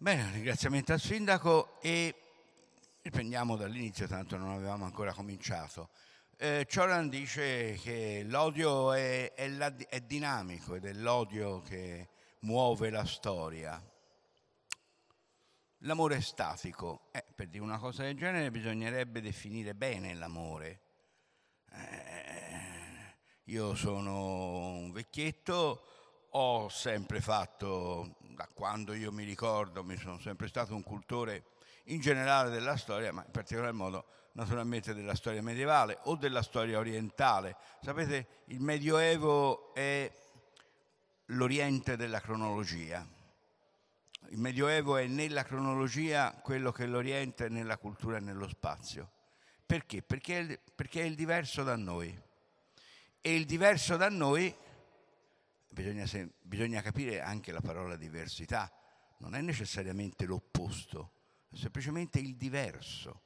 Bene, ringraziamento al sindaco e riprendiamo dall'inizio, tanto non avevamo ancora cominciato. Eh, Cioran dice che l'odio è, è, la, è dinamico ed è l'odio che muove la storia. L'amore è statico. Eh, per dire una cosa del genere bisognerebbe definire bene l'amore. Eh, io sono un vecchietto, ho sempre fatto, da quando io mi ricordo, mi sono sempre stato un cultore in generale della storia, ma in particolar modo naturalmente della storia medievale o della storia orientale. Sapete, il Medioevo è l'oriente della cronologia. Il Medioevo è nella cronologia quello che l'Oriente è nella cultura e nello spazio. Perché? Perché è il, perché è il diverso da noi. E il diverso da noi bisogna, se, bisogna capire anche la parola diversità, non è necessariamente l'opposto, è semplicemente il diverso,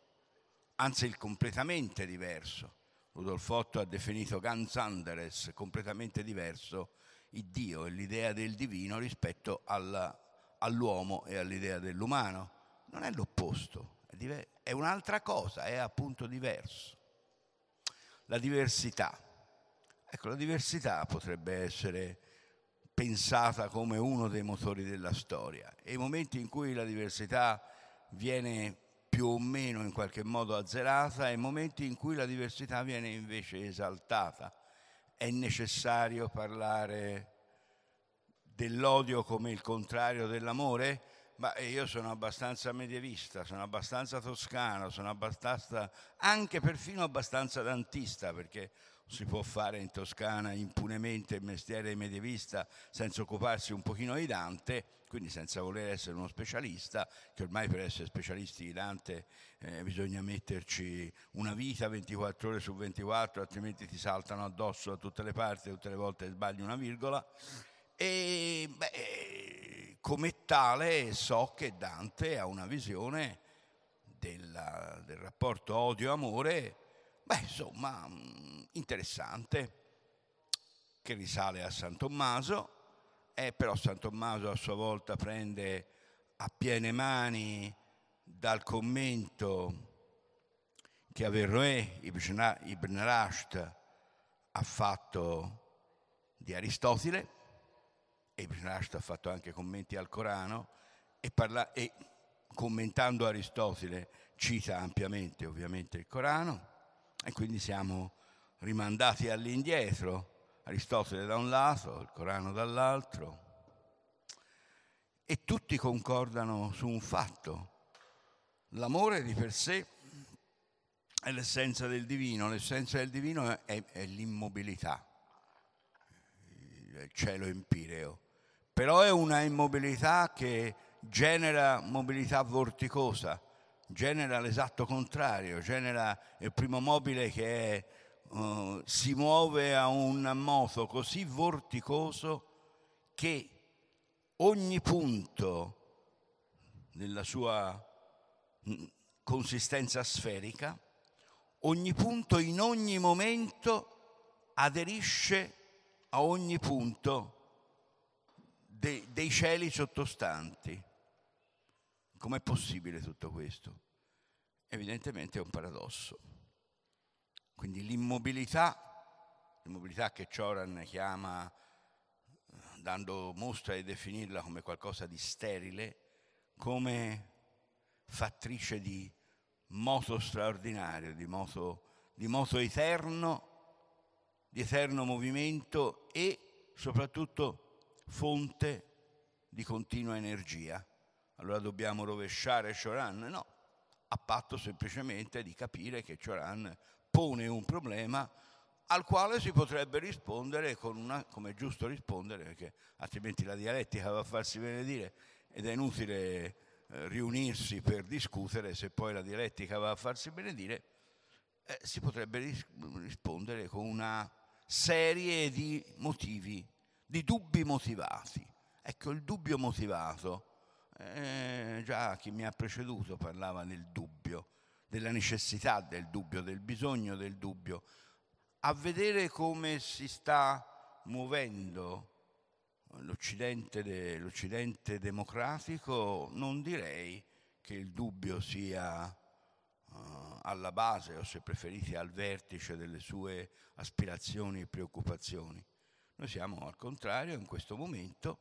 anzi il completamente diverso. Rudolf Otto ha definito Gans Anderes completamente diverso il Dio e l'idea del divino rispetto alla, all'uomo e all'idea dell'umano. Non è l'opposto, è, diver- è un'altra cosa, è appunto diverso. La diversità. Ecco, la diversità potrebbe essere pensata come uno dei motori della storia e i momenti in cui la diversità viene più o meno in qualche modo azzerata e i momenti in cui la diversità viene invece esaltata. È necessario parlare dell'odio come il contrario dell'amore? Ma eh, io sono abbastanza medievista, sono abbastanza toscano, sono abbastanza, anche perfino abbastanza dantista, perché si può fare in Toscana impunemente il mestiere medievista senza occuparsi un pochino di Dante, quindi senza voler essere uno specialista, che ormai per essere specialisti di Dante eh, bisogna metterci una vita 24 ore su 24, altrimenti ti saltano addosso da tutte le parti, tutte le volte sbagli una virgola. E beh, come tale so che Dante ha una visione della, del rapporto odio-amore Beh, insomma, mm, interessante, che risale a San Tommaso, e eh, però San Tommaso a sua volta prende a piene mani dal commento che Averroè Ibn Rashd ha fatto di Aristotele, e Ibn Rashd ha fatto anche commenti al Corano, e, parla- e commentando Aristotele cita ampiamente ovviamente il Corano, e quindi siamo rimandati all'indietro, Aristotele da un lato, il Corano dall'altro, e tutti concordano su un fatto. L'amore di per sé è l'essenza del divino, l'essenza del divino è, è l'immobilità, il cielo empireo, però è una immobilità che genera mobilità vorticosa genera l'esatto contrario, genera il primo mobile che è, uh, si muove a un moto così vorticoso che ogni punto nella sua mm, consistenza sferica, ogni punto in ogni momento aderisce a ogni punto de- dei cieli sottostanti. Com'è possibile tutto questo? evidentemente è un paradosso. Quindi l'immobilità, l'immobilità che Cioran chiama, eh, dando mostra di definirla come qualcosa di sterile, come fattrice di moto straordinario, di moto, di moto eterno, di eterno movimento e soprattutto fonte di continua energia. Allora dobbiamo rovesciare Cioran? No, a patto semplicemente di capire che Cioran pone un problema al quale si potrebbe rispondere una, come è giusto rispondere, perché altrimenti la dialettica va a farsi benedire ed è inutile eh, riunirsi per discutere se poi la dialettica va a farsi benedire, eh, si potrebbe ris- rispondere con una serie di motivi, di dubbi motivati. Ecco, il dubbio motivato eh, già chi mi ha preceduto parlava del dubbio, della necessità del dubbio, del bisogno del dubbio. A vedere come si sta muovendo l'Occidente, de, l'Occidente democratico, non direi che il dubbio sia uh, alla base o se preferite al vertice delle sue aspirazioni e preoccupazioni. Noi siamo al contrario in questo momento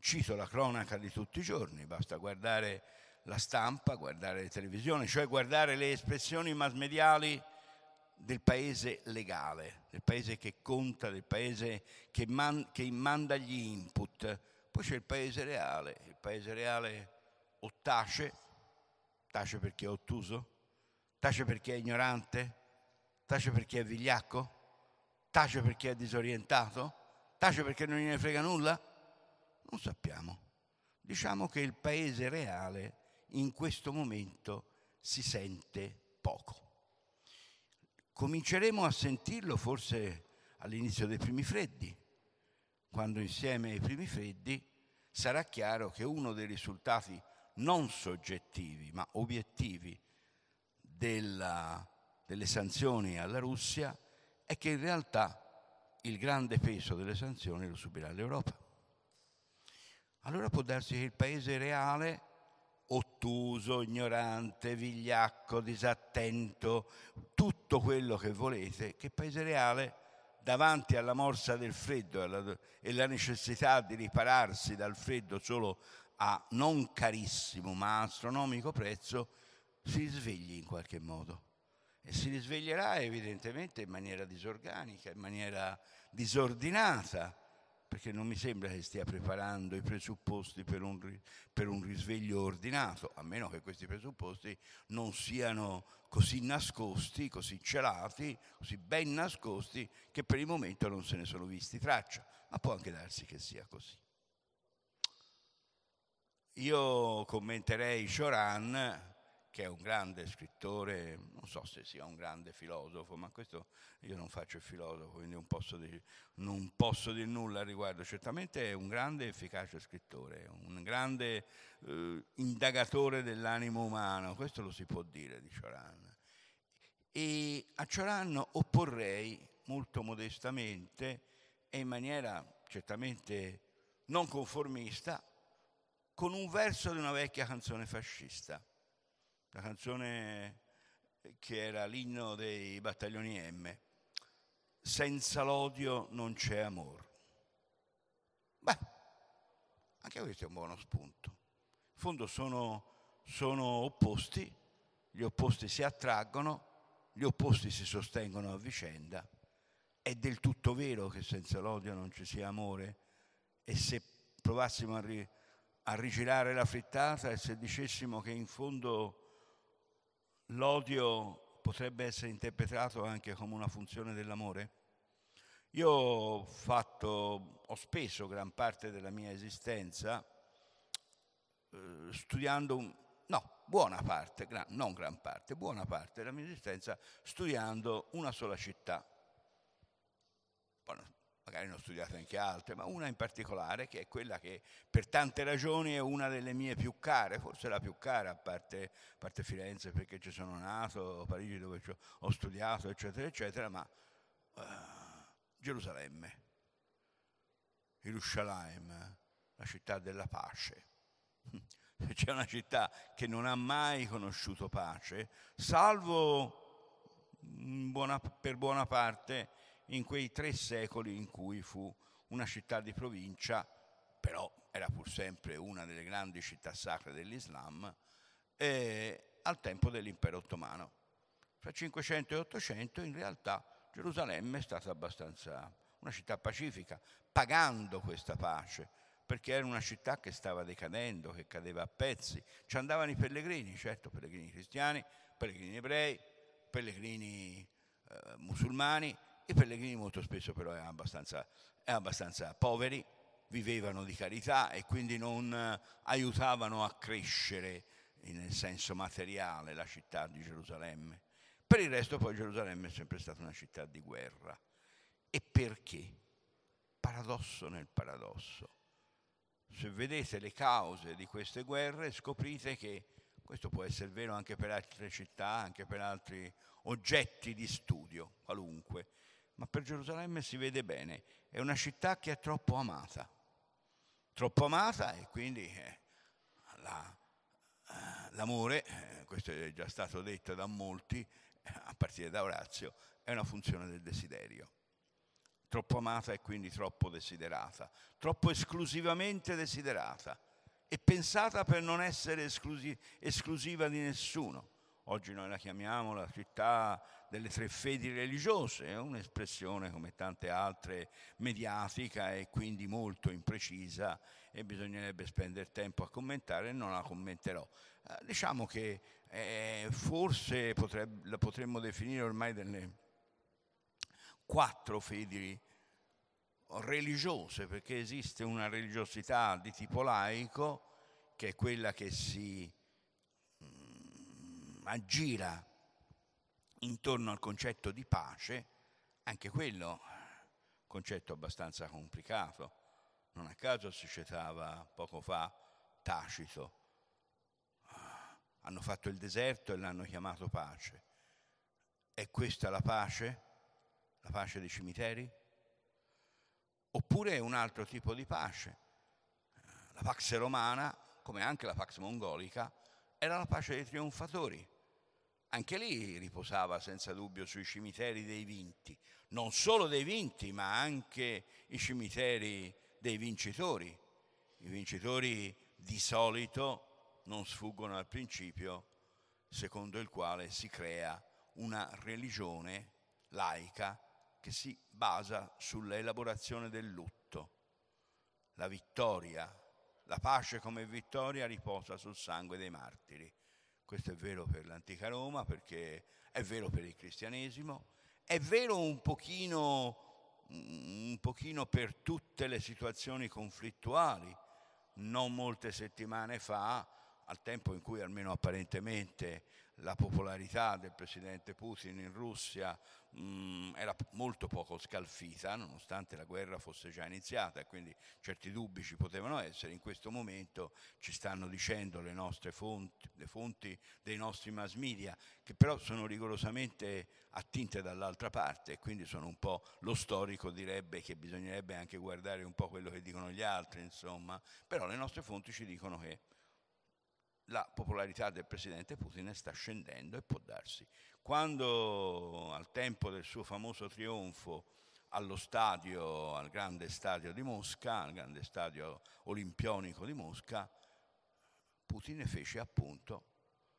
Cito la cronaca di tutti i giorni, basta guardare la stampa, guardare le televisioni, cioè guardare le espressioni massmediali del paese legale, del paese che conta, del paese che, man- che manda gli input. Poi c'è il paese reale, il paese reale o tace, tace perché è ottuso, tace perché è ignorante, tace perché è vigliacco, tace perché è disorientato, tace perché non gliene frega nulla, non sappiamo. Diciamo che il paese reale in questo momento si sente poco. Cominceremo a sentirlo forse all'inizio dei primi freddi, quando insieme ai primi freddi sarà chiaro che uno dei risultati non soggettivi ma obiettivi della, delle sanzioni alla Russia è che in realtà il grande peso delle sanzioni lo subirà l'Europa allora può darsi che il paese reale, ottuso, ignorante, vigliacco, disattento, tutto quello che volete, che il paese reale davanti alla morsa del freddo e alla necessità di ripararsi dal freddo solo a non carissimo ma astronomico prezzo, si risvegli in qualche modo. E si risveglierà evidentemente in maniera disorganica, in maniera disordinata perché non mi sembra che stia preparando i presupposti per un, per un, risveglio ordinato, a meno che questi presupposti non siano così nascosti, così celati, così ben nascosti, che per il momento non se ne sono visti traccia, ma può anche darsi che sia così. Io commenterei Choran che è un grande scrittore, non so se sia un grande filosofo, ma questo io non faccio il filosofo, quindi non posso dire, non posso dire nulla al riguardo. Certamente è un grande e efficace scrittore, un grande eh, indagatore dell'animo umano, questo lo si può dire di Cioran. E a Cioran opporrei molto modestamente e in maniera certamente non conformista con un verso di una vecchia canzone fascista la canzone che era l'inno dei battaglioni M, senza l'odio non c'è amor. Beh, anche questo è un buono spunto. In fondo sono, sono opposti, gli opposti si attraggono, gli opposti si sostengono a vicenda. È del tutto vero che senza l'odio non ci sia amore e se provassimo a, ri- a rigirare la frittata e se dicessimo che in fondo l'odio potrebbe essere interpretato anche come una funzione dell'amore? Io ho, fatto, ho speso gran parte della mia esistenza eh, studiando, un, no, buona parte, gran, non gran parte, buona parte della mia esistenza studiando una sola città. Buona, magari ne ho studiate anche altre, ma una in particolare che è quella che per tante ragioni è una delle mie più care, forse la più cara, a parte, a parte Firenze perché ci sono nato, Parigi dove ho studiato, eccetera, eccetera, ma uh, Gerusalemme, Jerusalem, la città della pace. c'è una città che non ha mai conosciuto pace, salvo mm, buona, per buona parte in quei tre secoli in cui fu una città di provincia, però era pur sempre una delle grandi città sacre dell'Islam, eh, al tempo dell'impero ottomano. Fra 500 e 800 in realtà Gerusalemme è stata abbastanza una città pacifica, pagando questa pace, perché era una città che stava decadendo, che cadeva a pezzi. Ci andavano i pellegrini, certo, pellegrini cristiani, pellegrini ebrei, pellegrini eh, musulmani, i pellegrini molto spesso però erano abbastanza, erano abbastanza poveri, vivevano di carità e quindi non eh, aiutavano a crescere nel senso materiale la città di Gerusalemme. Per il resto poi Gerusalemme è sempre stata una città di guerra. E perché? Paradosso nel paradosso. Se vedete le cause di queste guerre scoprite che questo può essere vero anche per altre città, anche per altri oggetti di studio, qualunque ma per Gerusalemme si vede bene, è una città che è troppo amata, troppo amata e quindi eh, la, eh, l'amore, eh, questo è già stato detto da molti, eh, a partire da Orazio, è una funzione del desiderio. Troppo amata e quindi troppo desiderata, troppo esclusivamente desiderata e pensata per non essere esclusi- esclusiva di nessuno oggi noi la chiamiamo la città delle tre fedi religiose, è un'espressione come tante altre mediatica e quindi molto imprecisa e bisognerebbe spendere tempo a commentare, non la commenterò. Eh, diciamo che eh, forse potrebbe, la potremmo definire ormai delle quattro fedi religiose, perché esiste una religiosità di tipo laico che è quella che si ma gira intorno al concetto di pace, anche quello concetto abbastanza complicato. Non a caso si citava poco fa Tacito. Hanno fatto il deserto e l'hanno chiamato pace. È questa la pace? La pace dei cimiteri? Oppure è un altro tipo di pace? La pax romana, come anche la pax mongolica, era la pace dei trionfatori anche lì riposava senza dubbio sui cimiteri dei vinti, non solo dei vinti, ma anche i cimiteri dei vincitori. I vincitori di solito non sfuggono al principio secondo il quale si crea una religione laica che si basa sull'elaborazione del lutto. La vittoria, la pace come vittoria riposa sul sangue dei martiri. Questo è vero per l'antica Roma perché è vero per il cristianesimo, è vero un pochino, un pochino per tutte le situazioni conflittuali. Non molte settimane fa, al tempo in cui almeno apparentemente la popolarità del presidente Putin in Russia mh, mm, era molto poco scalfita, nonostante la guerra fosse già iniziata, quindi certi dubbi ci potevano essere. In questo momento ci stanno dicendo le nostre fonti, le fonti dei nostri mass media, che però sono rigorosamente attinte dall'altra parte e quindi sono un po' lo storico direbbe che bisognerebbe anche guardare un po' quello che dicono gli altri, insomma, però le nostre fonti ci dicono che la popolarità del presidente Putin sta scendendo e può darsi. Quando al tempo del suo famoso trionfo allo stadio, al grande stadio di Mosca, al grande stadio olimpionico di Mosca, Putin fece appunto,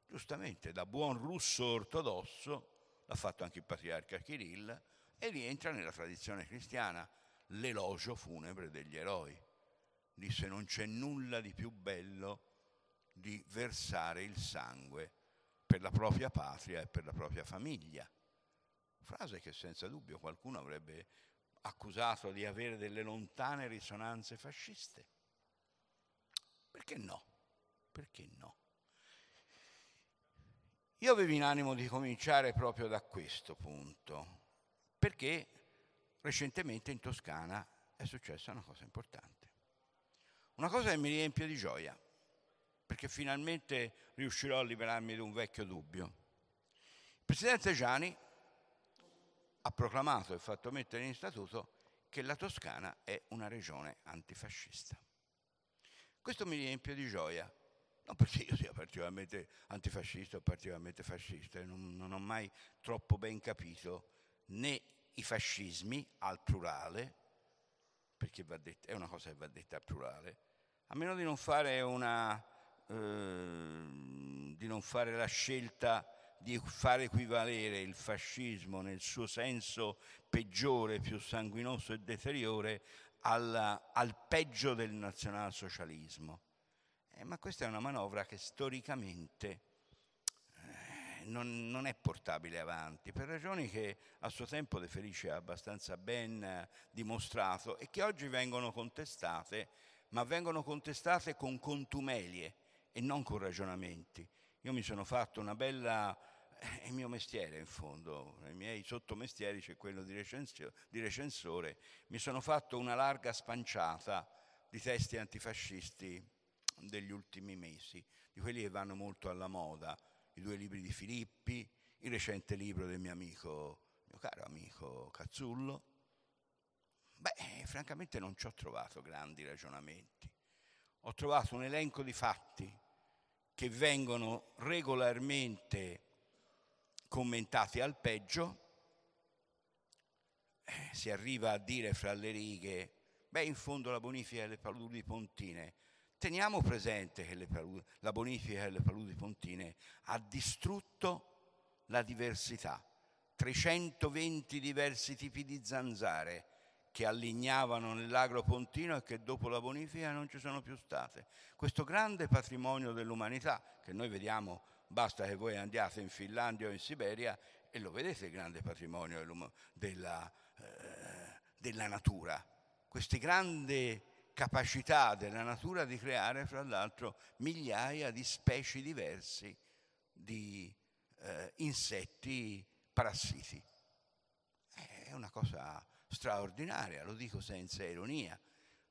giustamente da buon russo ortodosso, l'ha fatto anche il patriarca Kirill, e rientra nella tradizione cristiana, l'elogio funebre degli eroi. Disse non c'è nulla di più bello di versare il sangue per la propria patria e per la propria famiglia. Frase che senza dubbio qualcuno avrebbe accusato di avere delle lontane risonanze fasciste. Perché no? Perché no? Io avevo in animo di cominciare proprio da questo punto, perché recentemente in Toscana è successa una cosa importante, una cosa che mi riempie di gioia perché finalmente riuscirò a liberarmi di un vecchio dubbio. Il presidente Gianni ha proclamato e fatto mettere in statuto che la Toscana è una regione antifascista. Questo mi riempie di gioia, non perché io sia particolarmente antifascista o particolarmente fascista, non, non ho mai troppo ben capito né i fascismi al plurale, perché detta, è una cosa che va detta al plurale, a meno di non fare una Ehm, di non fare la scelta di far equivalere il fascismo nel suo senso peggiore, più sanguinoso e deteriore alla, al peggio del nazionalsocialismo. Eh, ma questa è una manovra che storicamente eh, non, non, è portabile avanti, per ragioni che a suo tempo De Felice ha abbastanza ben eh, dimostrato e che oggi vengono contestate, ma vengono contestate con contumelie e non con ragionamenti. Io mi sono fatto una bella... Eh, è il mio mestiere in fondo, nei miei sottomestieri c'è quello di, recensio, di recensore, mi sono fatto una larga spanciata di testi antifascisti degli ultimi mesi, di quelli che vanno molto alla moda, i due libri di Filippi, il recente libro del mio amico, mio caro amico Cazzullo. Beh, francamente non ci ho trovato grandi ragionamenti ho trovato un elenco di fatti che vengono regolarmente commentati al peggio, eh, si arriva a dire fra le righe, beh in fondo la bonifica delle paludi pontine, teniamo presente che paludi, la bonifica delle paludi pontine ha distrutto la diversità, 320 diversi tipi di zanzare, che allignavano nell'agro pontino e che dopo la bonifica non ci sono più state. Questo grande patrimonio dell'umanità che noi vediamo, basta che voi andiate in Finlandia o in Siberia e lo vedete il grande patrimonio della, eh, della natura. Queste grandi capacità della natura di creare, fra l'altro, migliaia di specie diverse di eh, insetti parassiti. È una cosa straordinaria, lo dico senza ironia.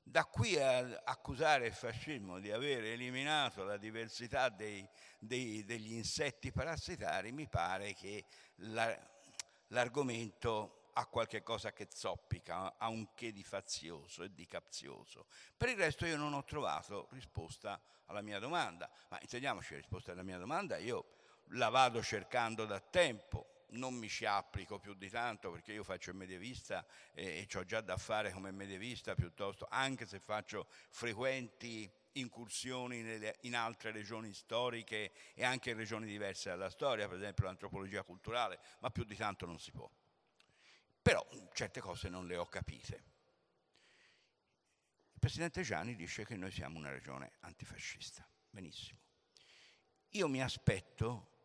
Da qui a accusare il fascismo di aver eliminato la diversità dei, dei, degli insetti parassitari, mi pare che la, l'argomento ha qualche cosa che zoppica, ha un che di fazioso e di capzioso. Per il resto io non ho trovato risposta alla mia domanda, ma intendiamoci la risposta alla mia domanda, io la vado cercando da tempo, non mi ci applico più di tanto perché io faccio il medievista e, e ho già da fare come medievista piuttosto, anche se faccio frequenti incursioni nelle, in altre regioni storiche e anche in regioni diverse dalla storia, per esempio l'antropologia culturale, ma più di tanto non si può. Però certe cose non le ho capite. Il presidente Gianni dice che noi siamo una regione antifascista. Benissimo. Io mi aspetto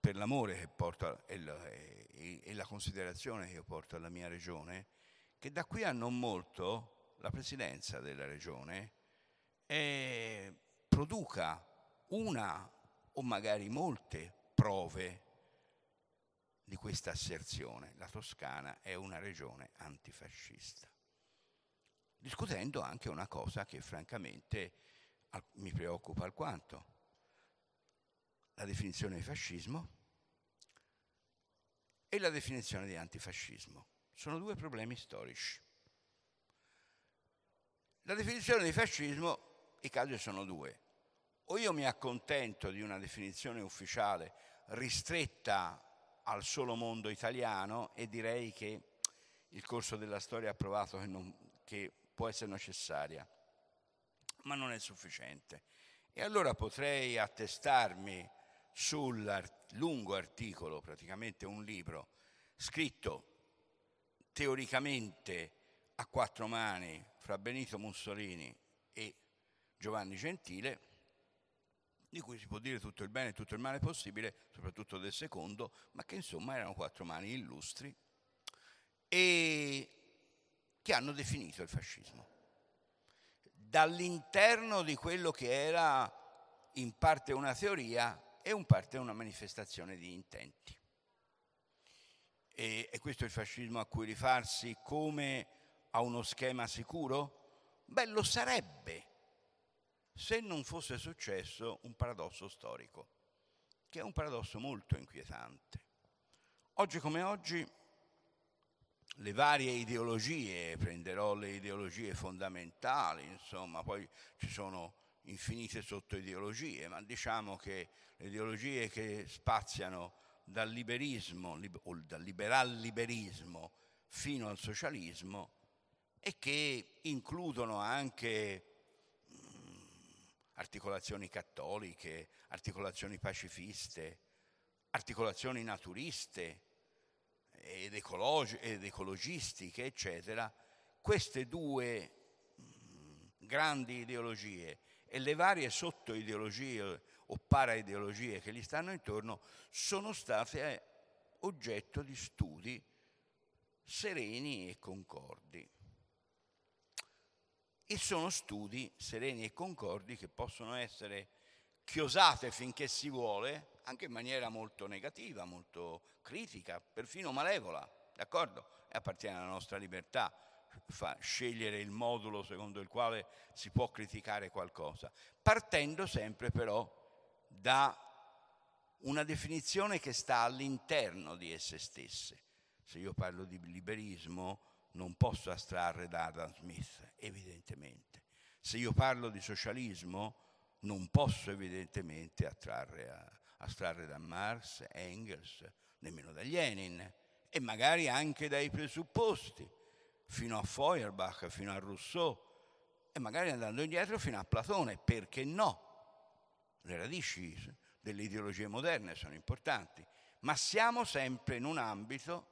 per l'amore che porta e la, e, e la considerazione che io porto alla mia regione, che da qui a non molto la presidenza della regione eh, produca una o magari molte prove di questa asserzione. La Toscana è una regione antifascista. Discutendo anche una cosa che francamente mi preoccupa alquanto, la definizione di fascismo e la definizione di antifascismo. Sono due problemi storici. La definizione di fascismo, i casi sono due. O io mi accontento di una definizione ufficiale ristretta al solo mondo italiano e direi che il corso della storia ha provato che, non, che può essere necessaria, ma non è sufficiente. E allora potrei attestarmi sul lungo articolo, praticamente un libro, scritto teoricamente a quattro mani fra Benito Mussolini e Giovanni Gentile, di cui si può dire tutto il bene e tutto il male possibile, soprattutto del secondo, ma che insomma erano quattro mani illustri e che hanno definito il fascismo. Dall'interno di quello che era in parte una teoria, e un parte è una manifestazione di intenti. E, e questo è il fascismo a cui rifarsi come a uno schema sicuro? Beh, lo sarebbe se non fosse successo un paradosso storico, che è un paradosso molto inquietante. Oggi come oggi le varie ideologie, prenderò le ideologie fondamentali, insomma, poi ci sono infinite sottoideologie, ma diciamo che le ideologie che spaziano dal liberismo o dal liberal liberismo fino al socialismo e che includono anche mm, articolazioni cattoliche, articolazioni pacifiste, articolazioni naturiste ed, ecologi- ed ecologistiche, eccetera, queste due mm, grandi ideologie e le varie sottoideologie o paraideologie che gli stanno intorno sono state eh, oggetto di studi sereni e concordi. E sono studi sereni e concordi che possono essere chiosate finché si vuole, anche in maniera molto negativa, molto critica, perfino malevola, d'accordo? E appartiene alla nostra libertà, fa scegliere il modulo secondo il quale si può criticare qualcosa, partendo sempre però da una definizione che sta all'interno di esse stesse. Se io parlo di liberismo non posso astrarre da Adam Smith, evidentemente. Se io parlo di socialismo non posso evidentemente a, astrarre da Marx, Engels, nemmeno da Lenin e magari anche dai presupposti fino a Feuerbach, fino a Rousseau e magari andando indietro fino a Platone, perché no? Le radici delle ideologie moderne sono importanti, ma siamo sempre in un ambito,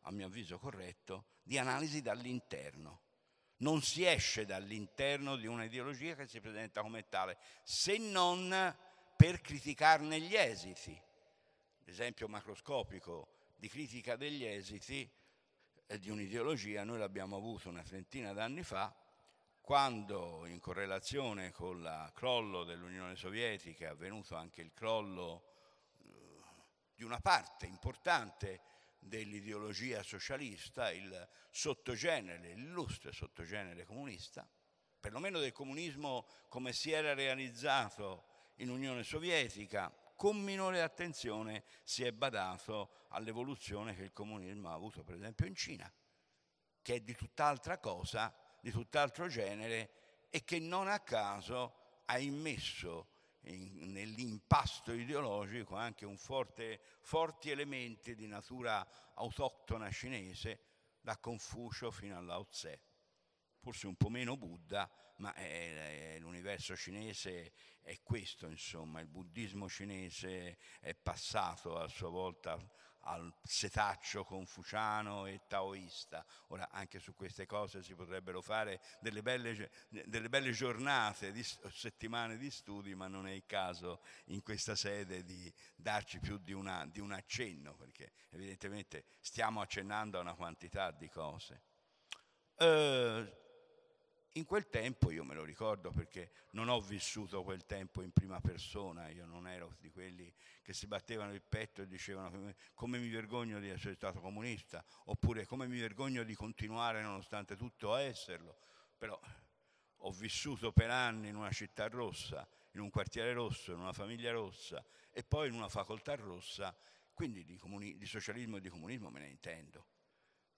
a mio avviso corretto, di analisi dall'interno. Non si esce dall'interno di un'ideologia che si presenta come tale, se non per criticarne gli esiti. L'esempio macroscopico di critica degli esiti di un'ideologia, noi l'abbiamo avuto una trentina d'anni fa, quando in correlazione con il crollo dell'Unione Sovietica è avvenuto anche il crollo eh, di una parte importante dell'ideologia socialista, il sottogenere, l'illustre sottogenere comunista, perlomeno del comunismo come si era realizzato in Unione Sovietica con minore attenzione si è badato all'evoluzione che il comunismo ha avuto per esempio in Cina, che è di tutt'altra cosa, di tutt'altro genere e che non a caso ha immesso in, nell'impasto ideologico anche un forte, forti elementi di natura autoctona cinese, da Confucio fino a Lao Tse forse un po' meno Buddha, ma è, è, l'universo cinese è questo, insomma, il buddismo cinese è passato a sua volta al setaccio confuciano e taoista. Ora anche su queste cose si potrebbero fare delle belle, delle belle giornate di, settimane di studi, ma non è il caso in questa sede di darci più di, una, di un accenno, perché evidentemente stiamo accennando a una quantità di cose. Uh, in quel tempo io me lo ricordo perché non ho vissuto quel tempo in prima persona, io non ero di quelli che si battevano il petto e dicevano come mi vergogno di essere stato comunista, oppure come mi vergogno di continuare nonostante tutto a esserlo, però ho vissuto per anni in una città rossa, in un quartiere rosso, in una famiglia rossa e poi in una facoltà rossa, quindi di, comuni- di socialismo e di comunismo me ne intendo.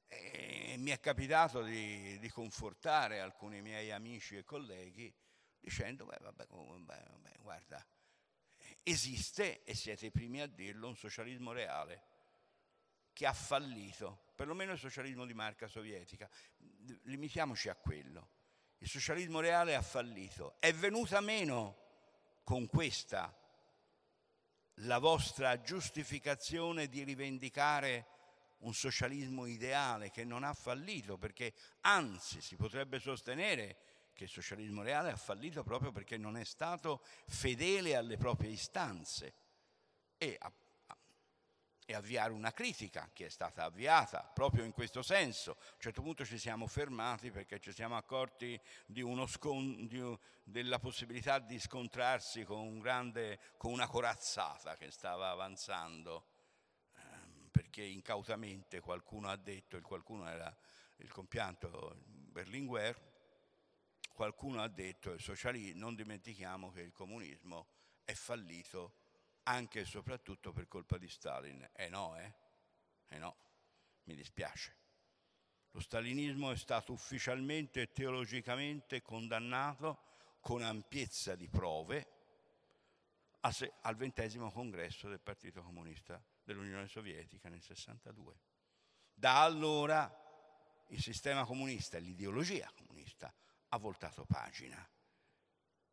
E mi è capitato di, di, confortare alcuni miei amici e colleghi dicendo, beh, vabbè, vabbè, guarda, esiste, e siete i primi a dirlo, un socialismo reale che ha fallito, perlomeno il socialismo di marca sovietica. Limitiamoci a quello. Il socialismo reale ha fallito. È venuta meno con questa la vostra giustificazione di rivendicare un socialismo ideale che non ha fallito, perché anzi si potrebbe sostenere che il socialismo reale ha fallito proprio perché non è stato fedele alle proprie istanze e, a, a, e, avviare una critica che è stata avviata proprio in questo senso. A un certo punto ci siamo fermati perché ci siamo accorti scon, di, della possibilità di scontrarsi con, un grande, con una corazzata che stava avanzando perché incautamente qualcuno ha detto, e qualcuno era il compianto Berlinguer, qualcuno ha detto, il socialismo, non dimentichiamo che il comunismo è fallito anche e soprattutto per colpa di Stalin. E eh no, eh? E eh no, mi dispiace. Lo stalinismo è stato ufficialmente e teologicamente condannato con ampiezza di prove al ventesimo congresso del Partito Comunista dell'Unione Sovietica nel 62. Da allora il sistema comunista e l'ideologia comunista ha voltato pagina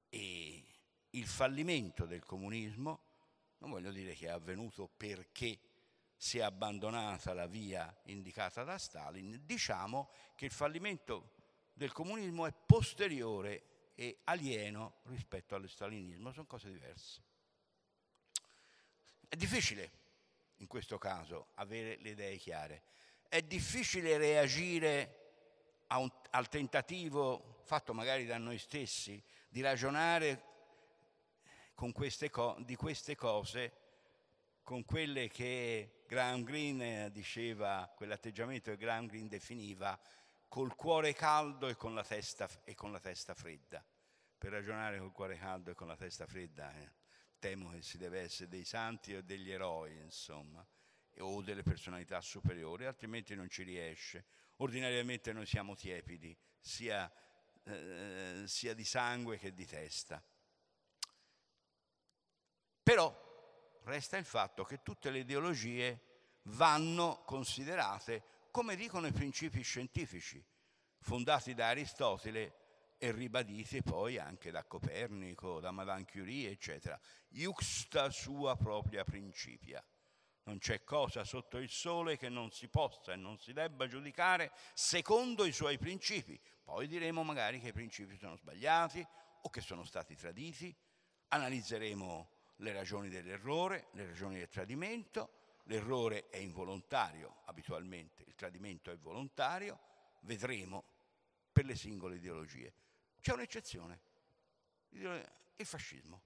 e il fallimento del comunismo, non voglio dire che è avvenuto perché si è abbandonata la via indicata da Stalin, diciamo che il fallimento del comunismo è posteriore e alieno rispetto allo stalinismo, sono cose diverse. È difficile in questo caso, avere le idee chiare. È difficile reagire un, al tentativo fatto magari da noi stessi di ragionare queste co- di queste cose con quelle che Graham Greene diceva, quell'atteggiamento che Graham Greene definiva col cuore caldo e con la testa, e con la testa fredda. Per ragionare col cuore caldo e con la testa fredda eh temo che si deve essere dei santi o degli eroi, insomma, o delle personalità superiori, altrimenti non ci riesce. Ordinariamente noi siamo tiepidi, sia, eh, sia di sangue che di testa. Però resta il fatto che tutte le ideologie vanno considerate come dicono i principi scientifici, fondati da Aristotele e ribadite poi anche da Copernico, da Madame Curie, eccetera. Iuxta sua propria principia. Non c'è cosa sotto il sole che non si possa e non si debba giudicare secondo i suoi principi. Poi diremo magari che i principi sono sbagliati o che sono stati traditi, analizzeremo le ragioni dell'errore, le ragioni del tradimento. L'errore è involontario abitualmente, il tradimento è volontario, vedremo per le singole ideologie. C'è un'eccezione, il fascismo.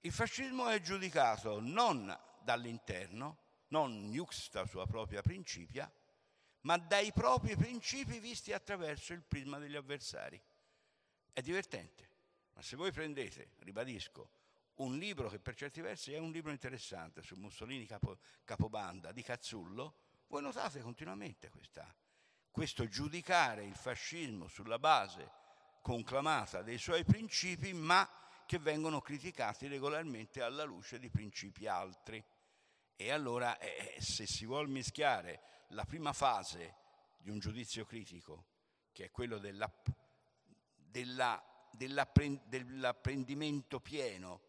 Il fascismo è giudicato non dall'interno, non juxta sua propria principia, ma dai propri principi visti attraverso il prisma degli avversari. È divertente, ma se voi prendete, ribadisco, un libro che per certi versi è un libro interessante su Mussolini Capo, Capobanda di Cazzullo, voi notate continuamente questa, questo giudicare il fascismo sulla base conclamata dei suoi principi, ma che vengono criticati regolarmente alla luce di principi altri. E allora eh, eh se si vuole mischiare la prima fase di un giudizio critico, che è quello della, della, dell'apprendimento pieno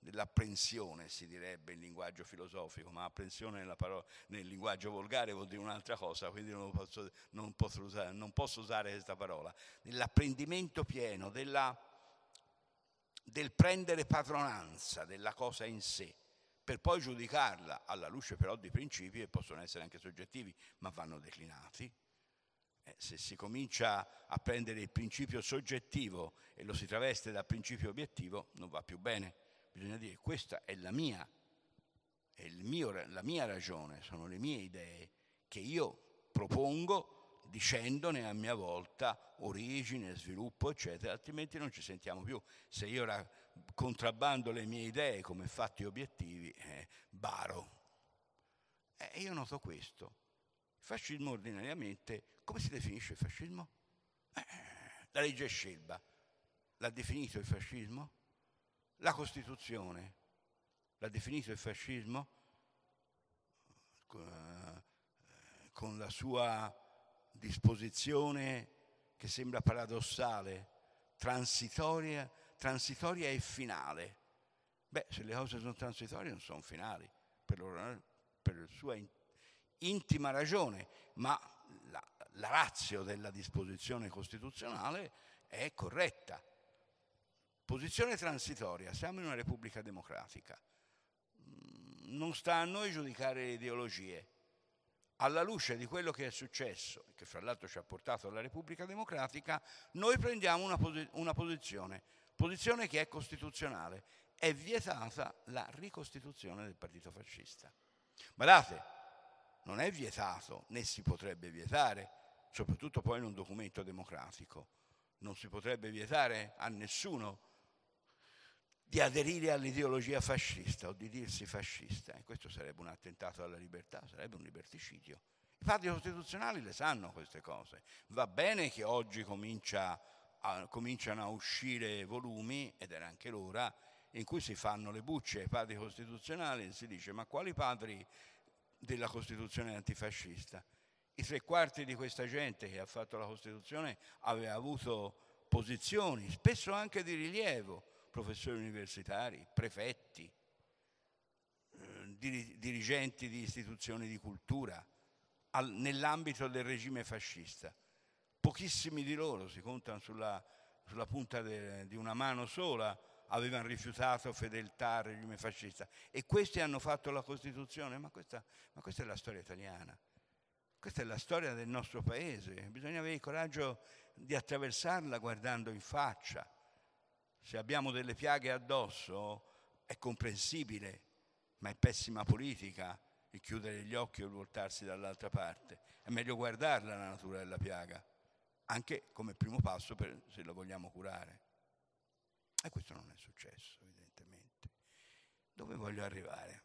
dell'apprensione, si direbbe in linguaggio filosofico, ma apprensione parola, nel linguaggio volgare vuol dire un'altra cosa, quindi non posso, non posso, usare, non posso usare, questa parola, dell'apprendimento pieno, della, del prendere padronanza della cosa in sé, per poi giudicarla alla luce però di principi che possono essere anche soggettivi, ma vanno declinati. Eh, se si comincia a prendere il principio soggettivo e lo si traveste dal principio obiettivo, non va più bene bisogna dire questa è la mia, è mio, la mia ragione, sono le mie idee che io propongo dicendone a mia volta origine, sviluppo, eccetera, altrimenti non ci sentiamo più. Se io ra- contrabbando le mie idee come fatti obiettivi, eh, baro. E eh, io noto questo. Il fascismo ordinariamente, come si definisce il fascismo? Eh, la legge Scelba l'ha definito il fascismo? la Costituzione. L'ha definito il fascismo eh, con la sua disposizione che sembra paradossale, transitoria, transitoria e finale. Beh, se le cose sono transitorie non sono finali, per, loro, per la sua intima ragione, ma la, la razio della disposizione costituzionale è corretta Posizione transitoria, siamo in una Repubblica democratica. Mm, non sta a noi giudicare le ideologie. Alla luce di quello che è successo, che fra l'altro ci ha portato alla Repubblica democratica, noi prendiamo una, posi- una posizione, posizione che è costituzionale. È vietata la ricostituzione del partito fascista. Guardate, non è vietato, né si potrebbe vietare, soprattutto poi in un documento democratico. Non si potrebbe vietare a nessuno di aderire all'ideologia fascista o di dirsi fascista, e eh, questo sarebbe un attentato alla libertà, sarebbe un liberticidio. I padri costituzionali le sanno queste cose. Va bene che oggi comincia a, cominciano a uscire volumi, ed era anche l'ora, in cui si fanno le bucce ai padri costituzionali e si dice ma quali padri della Costituzione antifascista? I tre quarti di questa gente che ha fatto la Costituzione aveva avuto posizioni, spesso anche di rilievo, professori universitari, prefetti, eh, dirigenti di istituzioni di cultura nell'ambito del regime fascista. Pochissimi di loro, si contano sulla, sulla punta de, di una mano sola, avevano rifiutato fedeltà al regime fascista. E questi hanno fatto la Costituzione, ma questa, ma questa è la storia italiana. Questa è la storia del nostro paese, bisogna avere il coraggio di attraversarla guardando in faccia. Se abbiamo delle piaghe addosso è comprensibile, ma è pessima politica il chiudere gli occhi o il voltarsi dall'altra parte. È meglio guardarla la natura della piaga, anche come primo passo per, se la vogliamo curare. E questo non è successo, evidentemente. Dove voglio arrivare?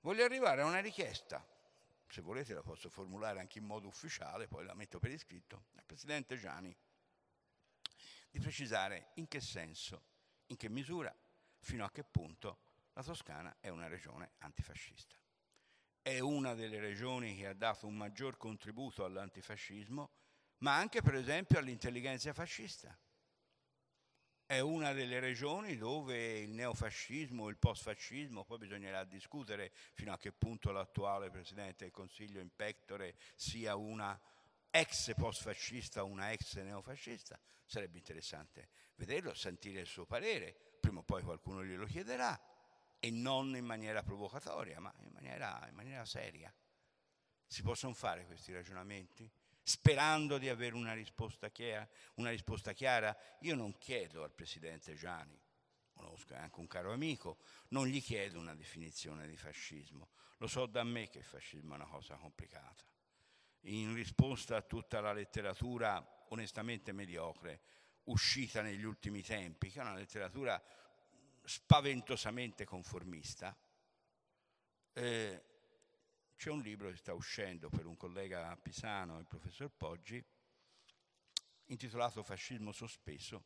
Voglio arrivare a una richiesta. Se volete la posso formulare anche in modo ufficiale, poi la metto per iscritto. Presidente Gianni di precisare in che senso, in che misura, fino a che punto la Toscana è una regione antifascista. È una delle regioni che ha dato un maggior contributo all'antifascismo, ma anche per esempio all'intelligenza fascista. È una delle regioni dove il neofascismo, il postfascismo, poi bisognerà discutere fino a che punto l'attuale Presidente del Consiglio in pectore sia una ex post-fascista o una ex neofascista, sarebbe interessante vederlo, sentire il suo parere, prima o poi qualcuno glielo chiederà, e non in maniera provocatoria, ma in maniera, in maniera seria. Si possono fare questi ragionamenti? Sperando di avere una risposta, chiara, una risposta chiara, io non chiedo al presidente Gianni, conosco, è anche un caro amico, non gli chiedo una definizione di fascismo. Lo so da me che il fascismo è una cosa complicata in risposta a tutta la letteratura onestamente mediocre uscita negli ultimi tempi, che è una letteratura spaventosamente conformista. Eh, c'è un libro che sta uscendo per un collega a pisano, il professor Poggi, intitolato Fascismo sospeso,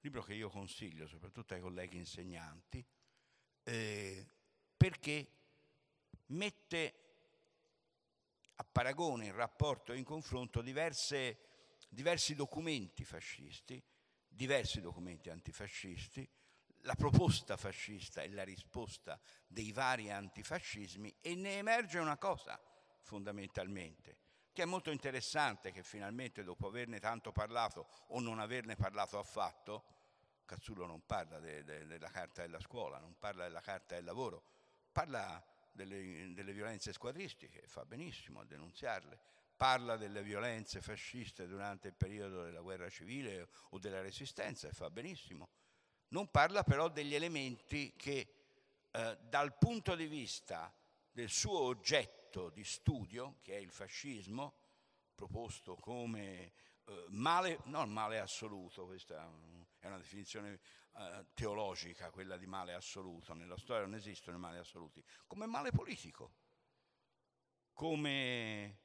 libro che io consiglio soprattutto ai colleghi insegnanti, eh, perché mette a paragone, in rapporto e in confronto diverse, diversi documenti fascisti, diversi documenti antifascisti, la proposta fascista e la risposta dei vari antifascismi e ne emerge una cosa fondamentalmente, che è molto interessante che finalmente dopo averne tanto parlato o non averne parlato affatto, Cazzullo non parla de, de, della carta della scuola, non parla della carta del lavoro, parla delle, delle violenze squadristiche, fa benissimo a denunziarle, parla delle violenze fasciste durante il periodo della guerra civile o della resistenza e fa benissimo. Non parla però degli elementi che eh, dal punto di vista del suo oggetto di studio, che è il fascismo, proposto come eh, male, non male assoluto, questa è una definizione eh, teologica quella di male assoluto, nella storia non esistono i mali assoluti, come male politico, come,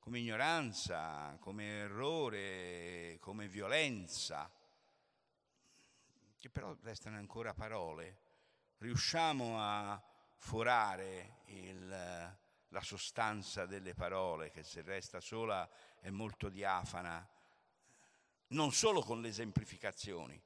come ignoranza, come errore, come violenza, che però restano ancora parole. Riusciamo a forare il la sostanza delle parole, che se resta sola è molto diafana non solo con le esemplificazioni,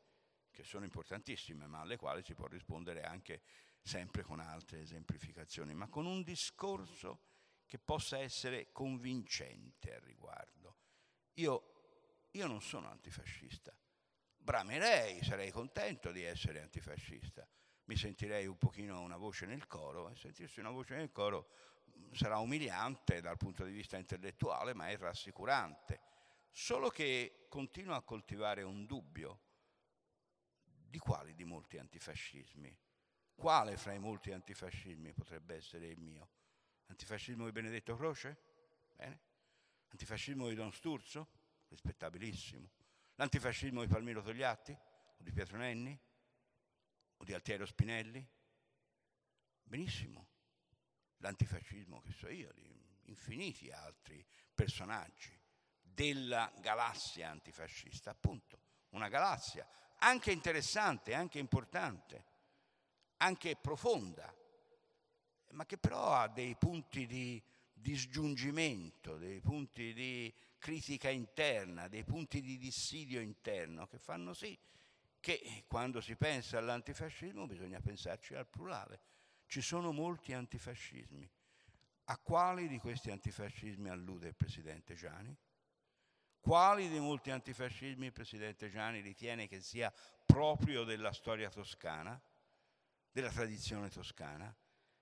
che sono importantissime, ma alle quali si può rispondere anche sempre con altre esemplificazioni, ma con un discorso che possa essere convincente al riguardo. Io, io non sono antifascista, bramerei, sarei contento di essere antifascista, mi sentirei un pochino una voce nel coro e sentirsi una voce nel coro sarà umiliante dal punto di vista intellettuale, ma è rassicurante solo che continua a coltivare un dubbio. Di quali di molti antifascismi? Quale fra i molti antifascismi potrebbe essere il mio? Antifascismo di Benedetto Croce? Bene. Antifascismo di Don Sturzo? Rispettabilissimo. L'antifascismo di Palmiro Togliatti? O di Pietro Nenni? O di Altiero Spinelli? Benissimo. L'antifascismo che so io, di infiniti altri personaggi della galassia antifascista, appunto, una galassia anche interessante, anche importante, anche profonda, ma che però ha dei punti di disgiungimento, dei punti di critica interna, dei punti di dissidio interno che fanno sì che quando si pensa all'antifascismo bisogna pensarci al plurale. Ci sono molti antifascismi. A quali di questi antifascismi allude il presidente Gianni? Quali dei molti antifascismi il presidente Gianni ritiene che sia proprio della storia toscana, della tradizione toscana?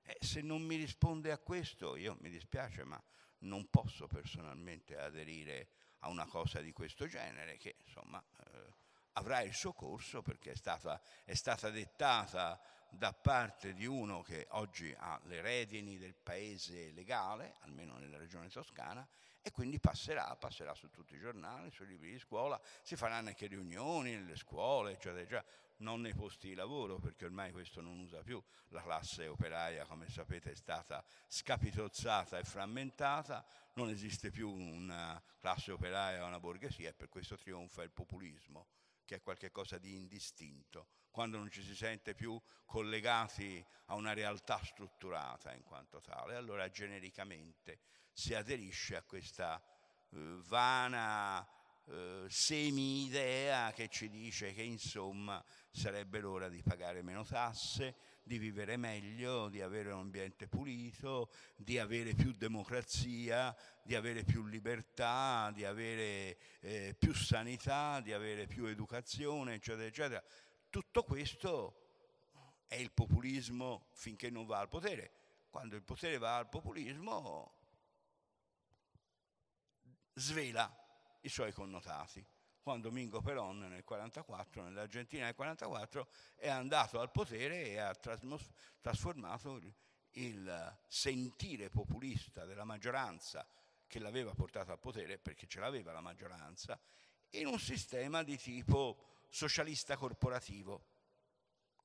Eh, se non mi risponde a questo, io mi dispiace, ma non posso personalmente aderire a una cosa di questo genere, che insomma eh, avrà il suo corso perché è stata, è stata dettata da parte di uno che oggi ha le redini del paese legale, almeno nella regione toscana, e quindi passerà, passerà su tutti i giornali, sui libri di scuola, si faranno anche riunioni nelle scuole, eccetera, eccetera, non nei posti di lavoro perché ormai questo non usa più, la classe operaia come sapete è stata scapitozzata e frammentata, non esiste più una classe operaia o una borghesia e per questo trionfa il populismo che è qualcosa di indistinto, quando non ci si sente più collegati a una realtà strutturata in quanto tale, allora genericamente si aderisce a questa eh, vana eh, semi-idea che ci dice che insomma sarebbe l'ora di pagare meno tasse, di vivere meglio, di avere un ambiente pulito, di avere più democrazia, di avere più libertà, di avere eh, più sanità, di avere più educazione, eccetera, eccetera. Tutto questo è il populismo finché non va al potere. Quando il potere va al populismo svela i suoi connotati. Quando Mingo Peron nel 1944, nell'Argentina del 1944, è andato al potere e ha trasformato il sentire populista della maggioranza che l'aveva portato al potere, perché ce l'aveva la maggioranza, in un sistema di tipo socialista corporativo,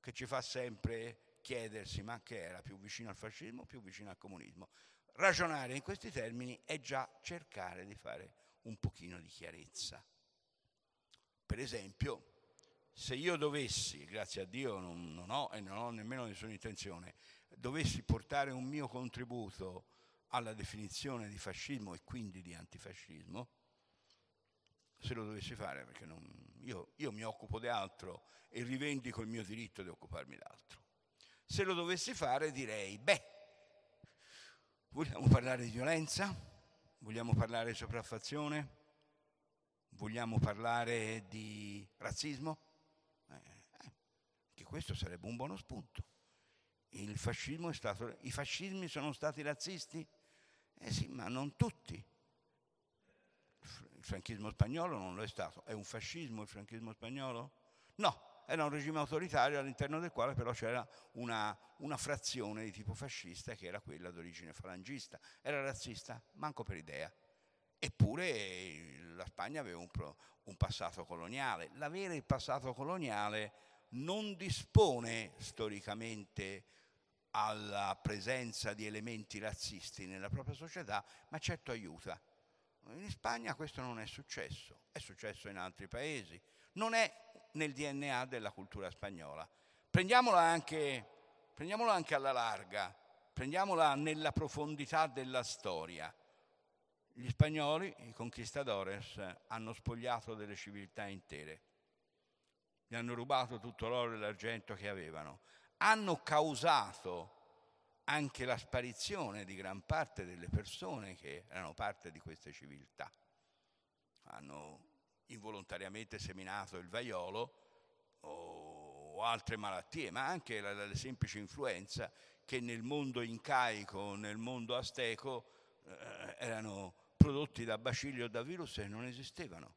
che ci fa sempre chiedersi ma che era più vicino al fascismo o più vicino al comunismo ragionare in questi termini è già cercare di fare un pochino di chiarezza. Per esempio, se io dovessi, grazie a Dio non, non ho e non ho nemmeno nessuna intenzione, dovessi portare un mio contributo alla definizione di fascismo e quindi di antifascismo, se lo dovessi fare, perché non, io, io mi occupo di altro e rivendico il mio diritto di occuparmi d'altro. Se lo dovessi fare direi, beh, Vogliamo parlare di violenza? Vogliamo parlare di sopraffazione? Vogliamo parlare di razzismo? Eh, eh, che questo sarebbe un buono spunto. Il fascismo è Stato, I fascismi sono stati razzisti? Eh sì, ma non tutti. Il franchismo spagnolo non lo è stato. È un fascismo il franchismo spagnolo? No, era un regime autoritario all'interno del quale però c'era una, una frazione di tipo fascista che era quella d'origine falangista. Era razzista? Manco per idea. Eppure la Spagna aveva un, un passato coloniale. L'avere il passato coloniale non dispone storicamente alla presenza di elementi razzisti nella propria società, ma certo aiuta. In Spagna questo non è successo, è successo in altri paesi, non è nel DNA della cultura spagnola. Prendiamola anche, prendiamola anche alla larga, prendiamola nella profondità della storia. Gli spagnoli, i conquistadores, hanno spogliato delle civiltà intere, gli hanno rubato tutto l'oro e l'argento che avevano, hanno causato anche la sparizione di gran parte delle persone che erano parte di queste civiltà. Hanno involontariamente seminato il vaiolo o altre malattie, ma anche la, la semplice influenza che nel mondo incaico, nel mondo azteco, eh, erano prodotti da bacilli o da virus e non esistevano.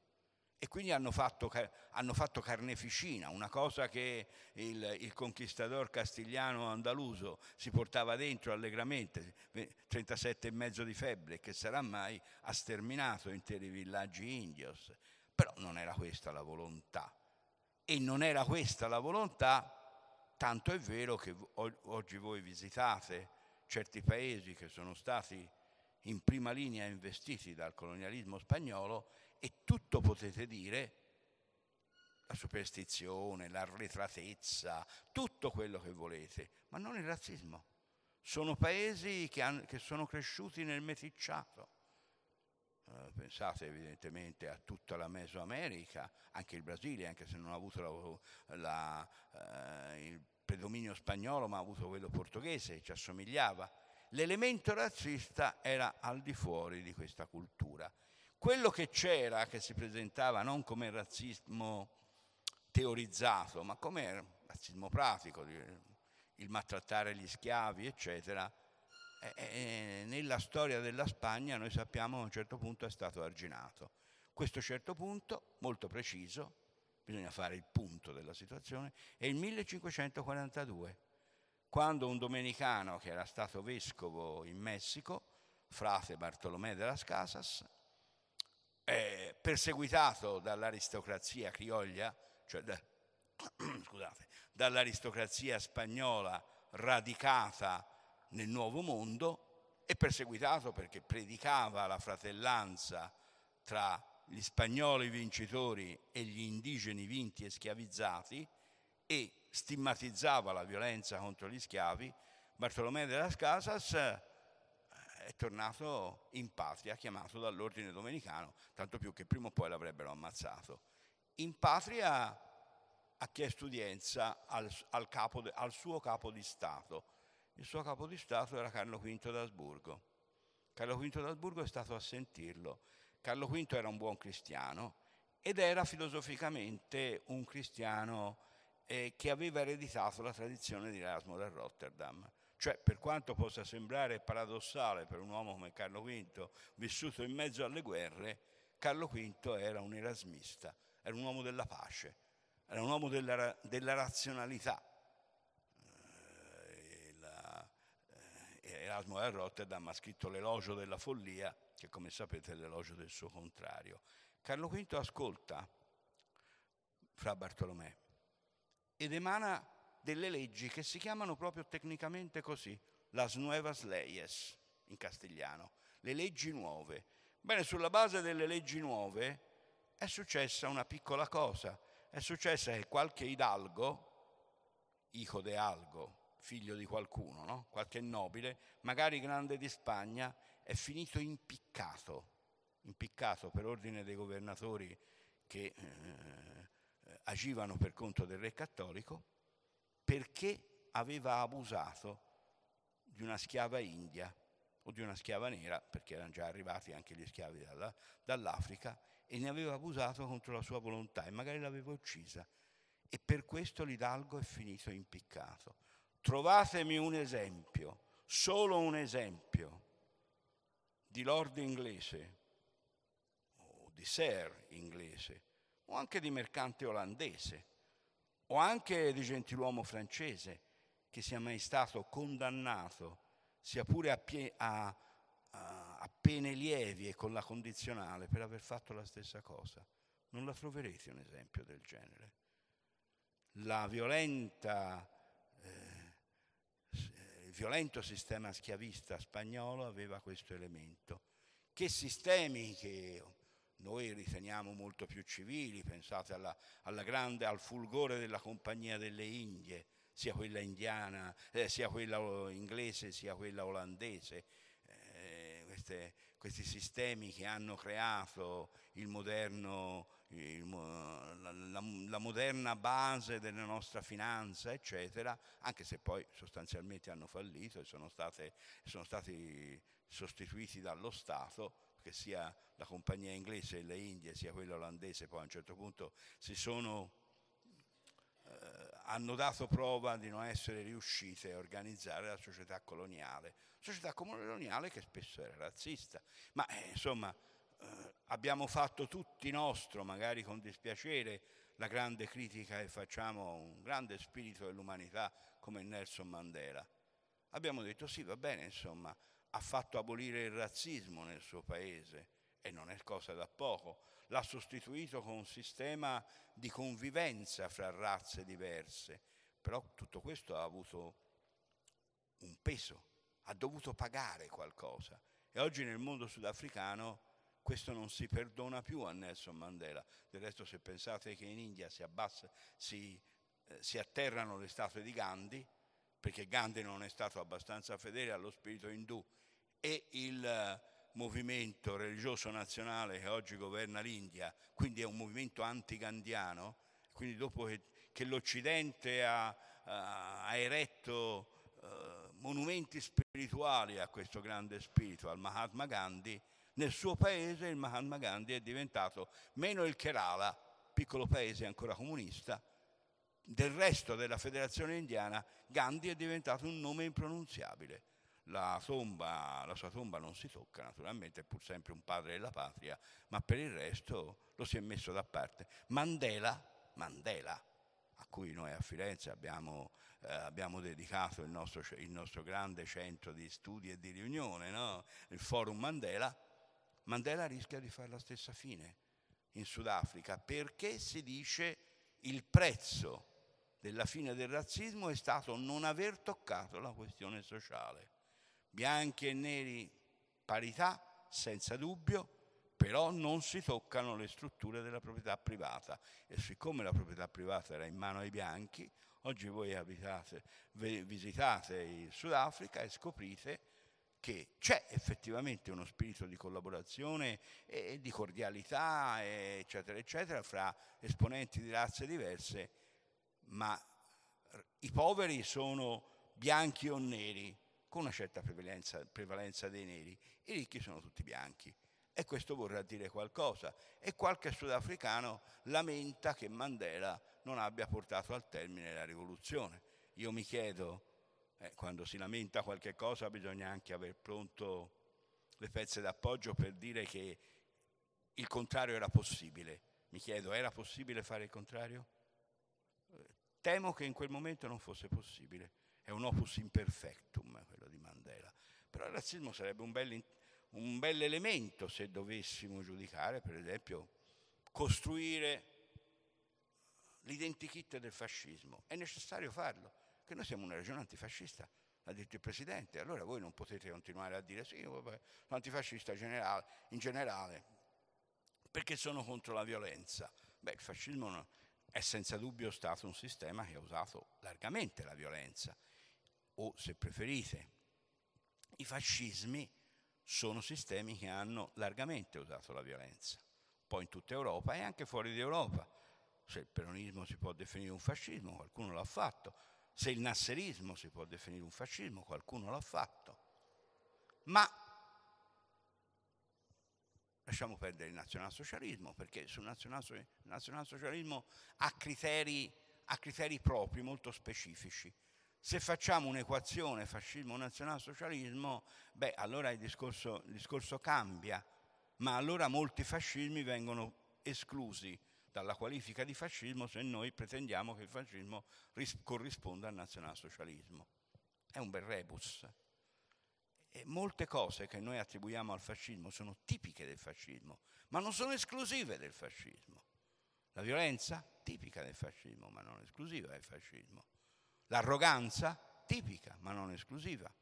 E quindi hanno fatto, hanno fatto carneficina, una cosa che il, il, conquistador castigliano andaluso si portava dentro allegramente, 37,5 di febbre, che sarà mai ha sterminato interi villaggi indios però non era questa la volontà. E non era questa la volontà, tanto è vero che oggi voi visitate certi paesi che sono stati in prima linea investiti dal colonialismo spagnolo e tutto potete dire, la superstizione, l'arretratezza, tutto quello che volete, ma non il razzismo. Sono paesi che, han, che sono cresciuti nel meticciato eh, pensate evidentemente a tutta la Mesoamerica, anche il Brasile, anche se non ha avuto la, la, eh, il predominio spagnolo, ma ha avuto quello portoghese, che ci assomigliava. L'elemento razzista era al di fuori di questa cultura. Quello che c'era, che si presentava non come razzismo teorizzato, ma come razzismo pratico, il maltrattare gli schiavi, eccetera, eh, eh, eh, nella storia della Spagna noi sappiamo a un certo punto è stato arginato. Questo certo punto, molto preciso, bisogna fare il punto della situazione, è il 1542, quando un domenicano che era stato vescovo in Messico, frate Bartolomé de las Casas, eh, perseguitato dall'aristocrazia crioglia, cioè da, scusate, dall'aristocrazia spagnola radicata nel nuovo mondo e perseguitato perché predicava la fratellanza tra gli spagnoli vincitori e gli indigeni vinti e schiavizzati e stigmatizzava la violenza contro gli schiavi, Bartolomeo de las Casas eh, è tornato in patria chiamato dall'ordine domenicano, tanto più che prima o poi l'avrebbero ammazzato. In patria ha chiesto udienza al, al, capo, al suo capo di Stato, il suo capo di Stato era Carlo V d'Asburgo. Carlo V d'Asburgo è stato a sentirlo. Carlo V era un buon cristiano ed era filosoficamente un cristiano eh, che aveva ereditato la tradizione di Erasmo da Rotterdam. Cioè, per quanto possa sembrare paradossale per un uomo come Carlo V, vissuto in mezzo alle guerre, Carlo V era un erasmista, era un uomo della pace, era un uomo della, della razionalità, Erasmo a Rotterdam ha scritto l'elogio della follia, che come sapete è l'elogio del suo contrario. Carlo V ascolta fra Bartolomè ed emana delle leggi che si chiamano proprio tecnicamente così, las nuevas leyes in castigliano, le leggi nuove. Bene, sulla base delle leggi nuove è successa una piccola cosa, è successa che qualche hidalgo, hijo de algo, figlio di qualcuno, no? qualche nobile, magari grande di Spagna, è finito impiccato, impiccato per ordine dei governatori che eh, eh, agivano per conto del re cattolico, perché aveva abusato di una schiava india o di una schiava nera, perché erano già arrivati anche gli schiavi dalla, dall'Africa, e ne aveva abusato contro la sua volontà e magari l'aveva uccisa. E per questo l'idalgo è finito impiccato. Trovatemi un esempio, solo un esempio, di lord inglese, o di sir inglese, o anche di mercante olandese, o anche di gentiluomo francese, che sia mai stato condannato, sia pure a, pie- a, a, a pene lievi e con la condizionale, per aver fatto la stessa cosa. Non la troverete un esempio del genere la violenta eh, violento sistema schiavista spagnolo aveva questo elemento, che sistemi che noi riteniamo molto più civili, pensate alla, alla grande, al fulgore della Compagnia delle Indie, sia quella indiana, eh, sia quella inglese, sia quella olandese, eh, queste, questi sistemi che hanno creato il moderno la, la, la moderna base della nostra finanza, eccetera, anche se poi sostanzialmente hanno fallito e sono, state, sono stati sostituiti dallo Stato, che sia la compagnia inglese e le Indie sia quella olandese, poi a un certo punto si sono, eh, hanno dato prova di non essere riuscite a organizzare la società coloniale, società coloniale che spesso era razzista, ma eh, insomma eh, abbiamo fatto tutti nostro, magari con dispiacere, la grande critica che facciamo a un grande spirito dell'umanità come Nelson Mandela. Abbiamo detto sì, va bene, insomma, ha fatto abolire il razzismo nel suo paese e non è cosa da poco, l'ha sostituito con un sistema di convivenza fra razze diverse, però tutto questo ha avuto un peso, ha dovuto pagare qualcosa e oggi nel mondo sudafricano questo non si perdona più a Nelson Mandela. Del resto se pensate che in India si, abbassa, si, eh, si atterrano le statue di Gandhi, perché Gandhi non è stato abbastanza fedele allo spirito indù e il eh, movimento religioso nazionale che oggi governa l'India, quindi è un movimento anti antigandiano, quindi dopo che, che l'Occidente ha, ha eretto eh, monumenti spirituali a questo grande spirito, al Mahatma Gandhi, nel suo paese il Mahatma Gandhi è diventato meno il Kerala, piccolo paese ancora comunista, del resto della federazione indiana, Gandhi è diventato un nome impronunziabile. La, tomba, la, sua tomba non si tocca naturalmente, è pur sempre un padre della patria, ma per il resto lo si è messo da parte. Mandela, Mandela a cui noi a Firenze abbiamo, eh, abbiamo dedicato il nostro, il nostro, grande centro di studi e di riunione, no? il Forum Mandela, Mandela rischia di fare la stessa fine in Sudafrica perché si dice il prezzo della fine del razzismo è stato non aver toccato la questione sociale. Bianchi e neri parità, senza dubbio, però non si toccano le strutture della proprietà privata e siccome la proprietà privata era in mano ai bianchi, oggi voi abitate, visitate il Sudafrica e scoprite che c'è effettivamente uno spirito di collaborazione e di cordialità, eccetera, eccetera, fra esponenti di razze diverse, ma i poveri sono bianchi o neri, con una certa prevalenza, prevalenza dei neri, i ricchi sono tutti bianchi. E questo vorrà dire qualcosa. E qualche sudafricano lamenta che Mandela non abbia portato al termine la rivoluzione. Io mi chiedo, eh, quando si lamenta qualche cosa bisogna anche aver pronto le pezze d'appoggio per dire che il contrario era possibile. Mi chiedo, era possibile fare il contrario? Eh, temo che in quel momento non fosse possibile. È un opus imperfectum quello di Mandela. Però il razzismo sarebbe un bel, un bel elemento se dovessimo giudicare, per esempio, costruire l'identikit del fascismo. È necessario farlo che noi siamo una regione antifascista, ha detto il Presidente, allora voi non potete continuare a dire sì, vabbè, l'antifascista generale, in generale, perché sono contro la violenza. Beh, il fascismo è senza dubbio stato un sistema che ha usato largamente la violenza, o se preferite, i fascismi sono sistemi che hanno largamente usato la violenza, poi in tutta Europa e anche fuori d'Europa. Se il peronismo si può definire un fascismo, qualcuno l'ha fatto, se il nasserismo si può definire un fascismo, qualcuno l'ha fatto, ma lasciamo perdere il nazionalsocialismo, perché sul nazionalsocialismo ha criteri, ha criteri propri molto specifici. Se facciamo un'equazione fascismo-nazionalsocialismo, beh, allora il discorso, il discorso cambia, ma allora molti fascismi vengono esclusi dalla qualifica di fascismo se noi pretendiamo che il fascismo ris- corrisponda al nazionalsocialismo. È un bel rebus. E molte cose che noi attribuiamo al fascismo sono tipiche del fascismo, ma non sono esclusive del fascismo. La violenza, tipica del fascismo, ma non esclusiva del fascismo. L'arroganza, tipica, ma non esclusiva.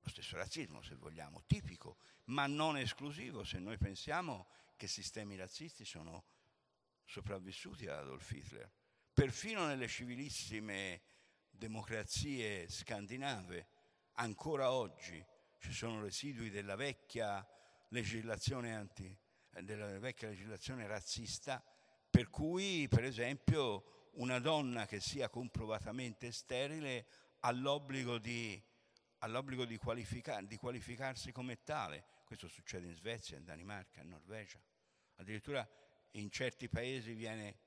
Lo stesso razzismo, se vogliamo, tipico, ma non esclusivo se noi pensiamo che sistemi razzisti sono sopravvissuti ad Adolf Hitler, perfino nelle civilissime democrazie scandinave, ancora oggi ci sono residui della vecchia legislazione, anti, eh, della vecchia legislazione razzista, per cui per esempio una donna che sia comprovatamente sterile ha l'obbligo di, ha l'obbligo di, qualifica, di qualificarsi come tale. Questo succede in Svezia, in Danimarca, in Norvegia. Addirittura in certi paesi viene,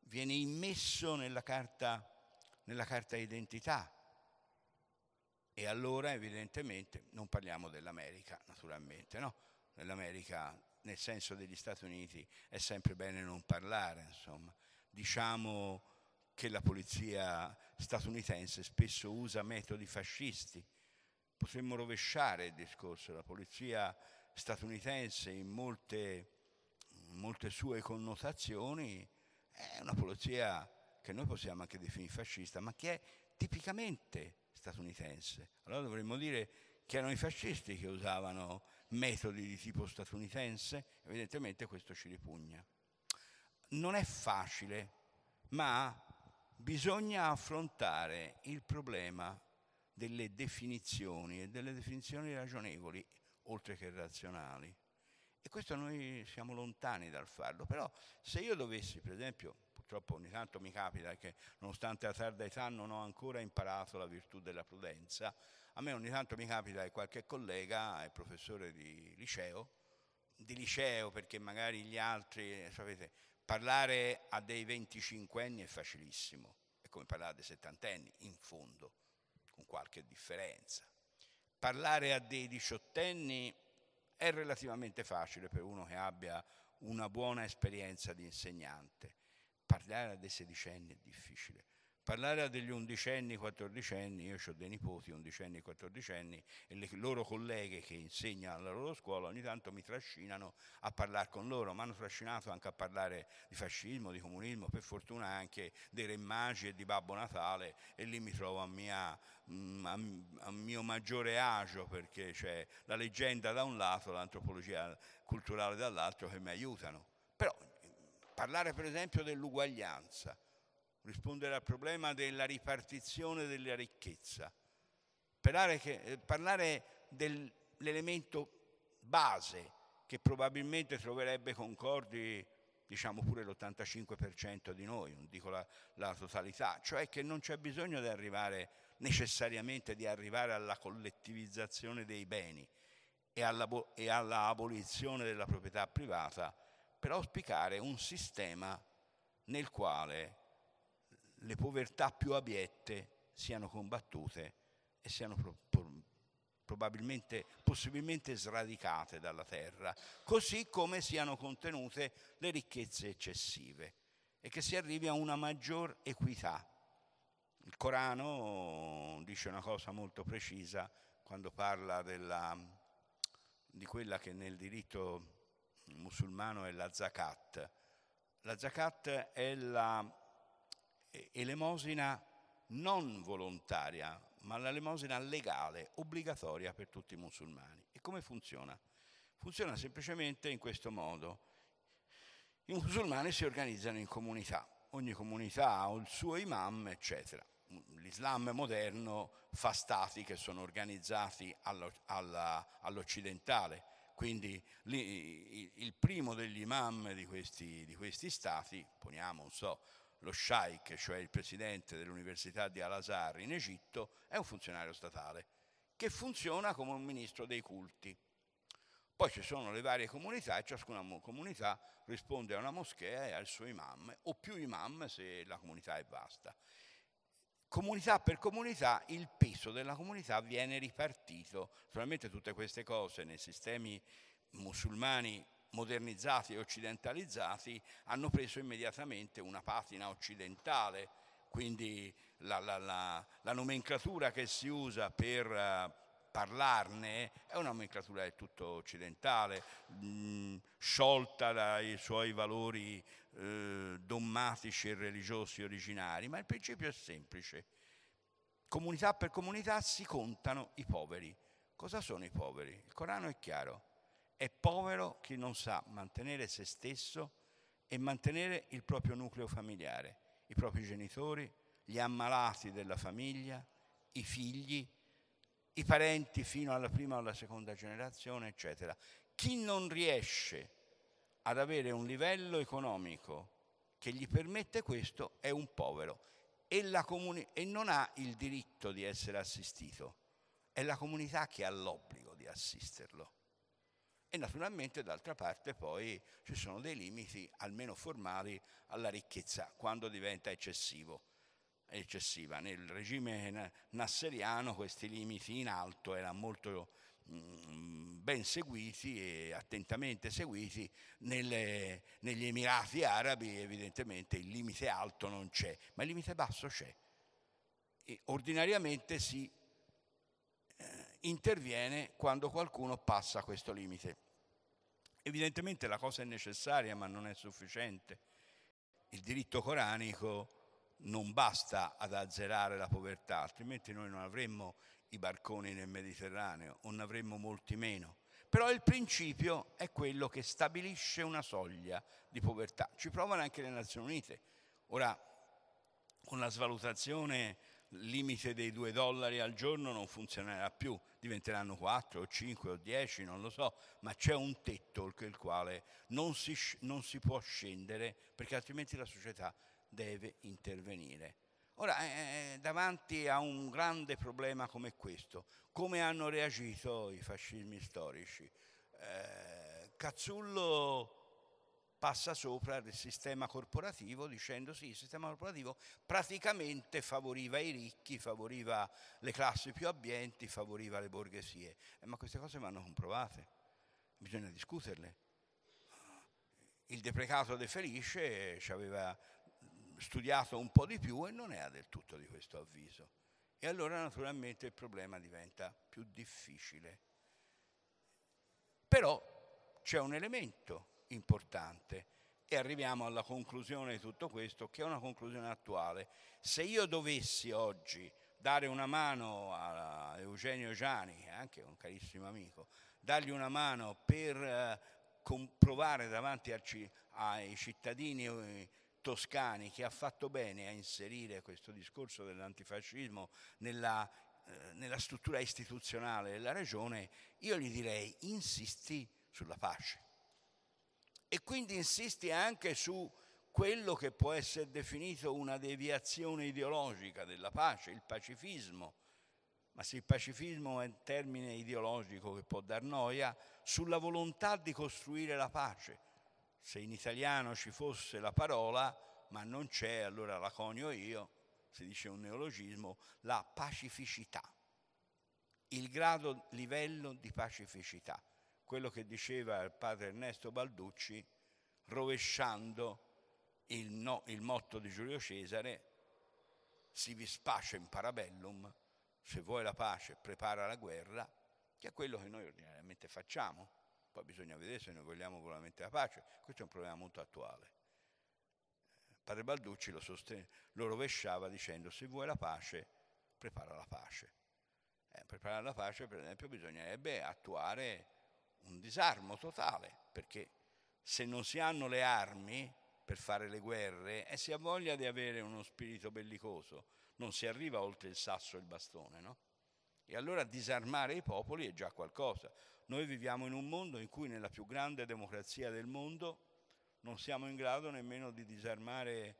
viene immesso nella carta, nella carta identità. E allora evidentemente non parliamo dell'America, naturalmente, no? Nell'America, nel senso degli Stati Uniti, è sempre bene non parlare, insomma. Diciamo che la polizia statunitense spesso usa metodi fascisti. Potremmo rovesciare il discorso, la polizia statunitense in molte molte sue connotazioni, è una polizia che noi possiamo anche definire fascista, ma che è tipicamente statunitense. Allora dovremmo dire che erano i fascisti che usavano metodi di tipo statunitense, evidentemente questo ci ripugna. Non è facile, ma bisogna affrontare il problema delle definizioni e delle definizioni ragionevoli, oltre che razionali. E questo noi siamo lontani dal farlo, però se io dovessi, per esempio, purtroppo ogni tanto mi capita che nonostante la tarda età non ho ancora imparato la virtù della prudenza, a me ogni tanto mi capita che qualche collega è professore di liceo, di liceo perché magari gli altri, sapete, parlare a dei 25 anni è facilissimo, è come parlare a dei 70 anni, in fondo, con qualche differenza. Parlare a dei 18 anni è relativamente facile per uno che abbia una buona esperienza di insegnante. Parlare a dei sedicenni è difficile Parlare a degli undicenni, quattordicenni, io ho dei nipoti undicenni, quattordicenni e le loro colleghe che insegnano alla loro scuola ogni tanto mi trascinano a parlare con loro, mi hanno trascinato anche a parlare di fascismo, di comunismo, per fortuna anche dei re magi e di Babbo Natale e lì mi trovo a, mia, mm, a, a mio maggiore agio perché c'è la leggenda da un lato, l'antropologia culturale dall'altro che mi aiutano. Però mm, parlare per esempio dell'uguaglianza rispondere al problema della ripartizione della ricchezza, che, eh, parlare dell'elemento base che probabilmente troverebbe concordi diciamo pure l'85% di noi, non dico la, la, totalità, cioè che non c'è bisogno di arrivare necessariamente di arrivare alla collettivizzazione dei beni e alla, e alla abolizione della proprietà privata per auspicare un sistema nel quale le povertà più abiette siano combattute e siano pro- pro- probabilmente, possibilmente sradicate dalla terra, così come siano contenute le ricchezze eccessive e che si arrivi a una maggior equità. Il Corano dice una cosa molto precisa quando parla della, di quella che nel diritto musulmano è la zakat. La zakat è la elemosina non volontaria, ma l'elemosina legale, obbligatoria per tutti i musulmani. E come funziona? Funziona semplicemente in questo modo. I musulmani si organizzano in comunità, ogni comunità ha il suo imam, eccetera. L'Islam moderno fa stati che sono organizzati allo, alla, all'occidentale, quindi lì, il primo degli imam di questi, di questi stati, poniamo, non so, lo sheikh, cioè il presidente dell'Università di Al-Azhar in Egitto, è un funzionario statale che funziona come un ministro dei culti. Poi ci sono le varie comunità e ciascuna comunità risponde a una moschea e al suo imam, o più imam se la comunità è vasta. Comunità per comunità il peso della comunità viene ripartito. Naturalmente tutte queste cose nei sistemi musulmani modernizzati e occidentalizzati hanno preso immediatamente una patina occidentale, quindi la, la, la, la nomenclatura che si usa per eh, parlarne è una nomenclatura del tutto occidentale, mh, mm, sciolta dai suoi valori eh, dommatici e religiosi originari, ma il principio è semplice. Comunità per comunità si contano i poveri. Cosa sono i poveri? Il Corano è chiaro è povero chi non sa mantenere se stesso e mantenere il proprio nucleo familiare, i propri genitori, gli ammalati della famiglia, i figli, i parenti fino alla prima o alla seconda generazione, eccetera. Chi non riesce ad avere un livello economico che gli permette questo è un povero e, comuni- e non ha il diritto di essere assistito, è la comunità che ha l'obbligo di assisterlo. E naturalmente d'altra parte poi ci sono dei limiti, almeno formali, alla ricchezza quando diventa eccessivo, eccessiva. Nel regime nasseriano questi limiti in alto erano molto mm, ben seguiti e attentamente seguiti, Nelle, negli Emirati Arabi evidentemente il limite alto non c'è, ma il limite basso c'è. E ordinariamente si eh, interviene quando qualcuno passa questo limite. Evidentemente la cosa è necessaria ma non è sufficiente. Il diritto coranico non basta ad azzerare la povertà, altrimenti noi non avremmo i barconi nel Mediterraneo o ne avremmo molti meno. Però il principio è quello che stabilisce una soglia di povertà. Ci provano anche le Nazioni Unite. Ora, con la svalutazione, il limite dei due dollari al giorno non funzionerà più, diventeranno 4 o 5 o 10, non lo so, ma c'è un tetto oltre il quale non si, non si può scendere perché altrimenti la società deve intervenire. Ora, eh, eh, davanti a un grande problema come questo, come hanno reagito i fascismi storici? Eh, Cazzullo passa sopra il sistema corporativo dicendo sì, il sistema corporativo praticamente favoriva i ricchi, favoriva le classi più abbienti, favoriva le borghesie. Eh, ma queste cose vanno comprovate, bisogna discuterle. Il deprecato De Felice ci aveva studiato un po' di più e non era del tutto di questo avviso. E allora naturalmente il problema diventa più difficile. Però c'è un elemento importante. E arriviamo alla conclusione di tutto questo, che è una conclusione attuale. Se io dovessi oggi dare una mano a Eugenio Giani, anche un carissimo amico, dargli una mano per eh, comprovare davanti ai cittadini eh, toscani che ha fatto bene a inserire questo discorso dell'antifascismo nella, eh, nella struttura istituzionale della regione, io gli direi insisti sulla pace e quindi insisti anche su quello che può essere definito una deviazione ideologica della pace, il pacifismo. Ma se il pacifismo è un termine ideologico che può dar noia, sulla volontà di costruire la pace. Se in italiano ci fosse la parola, ma non c'è, allora la conio io, si dice un neologismo, la pacificità, il grado, livello di pacificità quello che diceva il padre Ernesto Balducci, rovesciando il, no, il motto di Giulio Cesare, si vis pace in parabellum, se vuoi la pace prepara la guerra, che è quello che noi ordinariamente facciamo. Poi bisogna vedere se noi vogliamo veramente la pace, questo è un problema molto attuale. Eh, padre Balducci lo, sostene, lo rovesciava dicendo se vuoi la pace, prepara la pace. Eh, preparare la pace, per esempio, bisognerebbe attuare un disarmo totale, perché se non si hanno le armi per fare le guerre e si ha voglia di avere uno spirito bellicoso, non si arriva oltre il sasso e il bastone, no? E allora disarmare i popoli è già qualcosa. Noi viviamo in un mondo in cui nella più grande democrazia del mondo non siamo in grado nemmeno di disarmare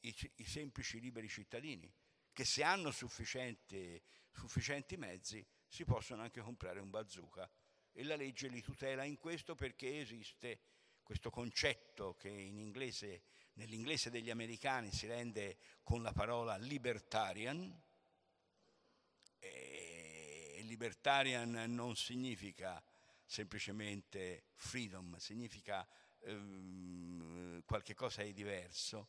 i, i semplici liberi cittadini, che se hanno sufficienti mezzi si possono anche comprare un bazooka e la legge li tutela in questo perché esiste questo concetto che in inglese, nell'inglese degli americani si rende con la parola libertarian. E libertarian non significa semplicemente freedom, significa ehm, qualche cosa di diverso.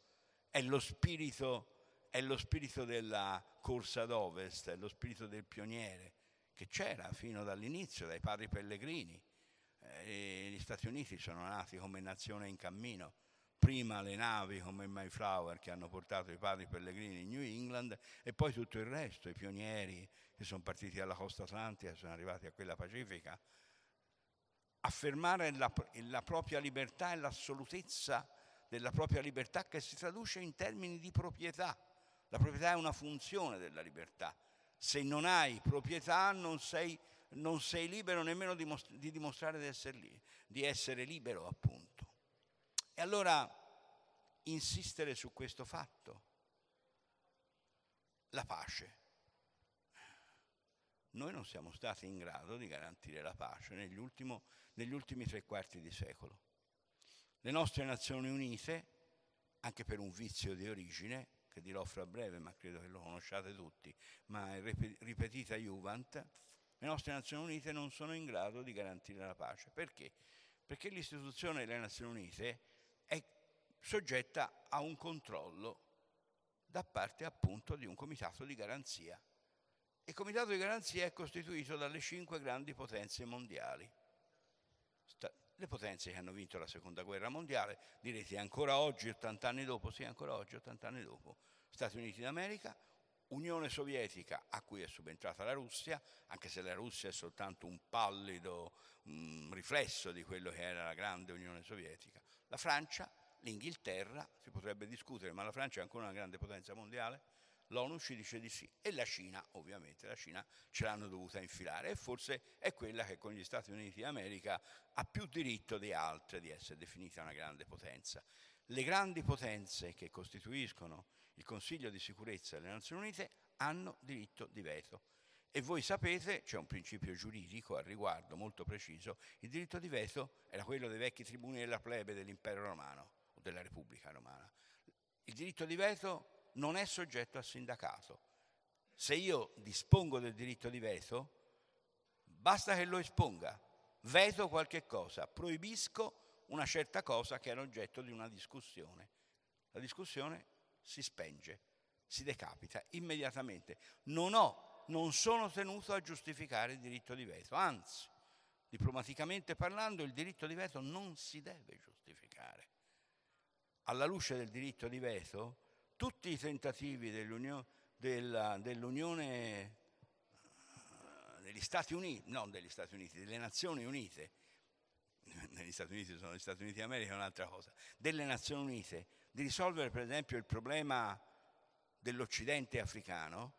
È lo spirito, è lo spirito della corsa ad ovest, è lo spirito del pioniere, che c'era fino dall'inizio, dai padri pellegrini. Eh, gli Stati Uniti sono nati come nazione in cammino, prima le navi come il Mayflower che hanno portato i padri pellegrini in New England e poi tutto il resto, i pionieri che sono partiti dalla costa atlantica, e sono arrivati a quella pacifica. Affermare la, la propria libertà e l'assolutezza della propria libertà che si traduce in termini di proprietà. La proprietà è una funzione della libertà se non hai proprietà non sei, non sei libero nemmeno di, most- di dimostrare di essere, li- di essere libero, appunto. E allora insistere su questo fatto, la pace. Noi non siamo stati in grado di garantire la pace negli, ultimo, negli ultimi tre quarti di secolo. Le nostre Nazioni Unite, anche per un vizio di origine, che dirò fra breve, ma credo che lo conosciate tutti, ma è ripetita Juvent, le nostre Nazioni Unite non sono in grado di garantire la pace. Perché? Perché l'istituzione delle Nazioni Unite è soggetta a un controllo da parte appunto di un comitato di garanzia. Il comitato di garanzia è costituito dalle cinque grandi potenze mondiali le potenze che hanno vinto la seconda guerra mondiale, direte ancora oggi, 80 anni dopo, sì ancora oggi, 80 anni dopo, Stati Uniti d'America, Unione Sovietica a cui è subentrata la Russia, anche se la Russia è soltanto un pallido um, riflesso di quello che era la grande Unione Sovietica, la Francia, l'Inghilterra, si potrebbe discutere, ma la Francia è ancora una grande potenza mondiale, l'ONU ci dice di sì e la Cina ovviamente, la Cina ce l'hanno dovuta infilare e forse è quella che con gli Stati Uniti d'America ha più diritto di altre di essere definita una grande potenza. Le grandi potenze che costituiscono il Consiglio di sicurezza delle Nazioni Unite hanno diritto di veto. E voi sapete, c'è un principio giuridico al riguardo molto preciso, il diritto di veto era quello dei vecchi tribuni della plebe dell'impero romano o della Repubblica romana. Il diritto di veto non è soggetto al sindacato. Se io dispongo del diritto di veto, basta che lo esponga, veto qualche cosa, proibisco una certa cosa che era oggetto di una discussione. La discussione si spenge, si decapita immediatamente. Non ho, non sono tenuto a giustificare il diritto di veto, anzi, diplomaticamente parlando, il diritto di veto non si deve giustificare. Alla luce del diritto di veto, tutti i tentativi dell'Unione, della, dell'Unione eh, degli Stati Uniti, non degli Stati Uniti, delle Nazioni Unite, negli Stati Uniti sono gli Stati Uniti d'America, è un'altra cosa, delle Nazioni Unite, di risolvere per esempio il problema dell'Occidente africano,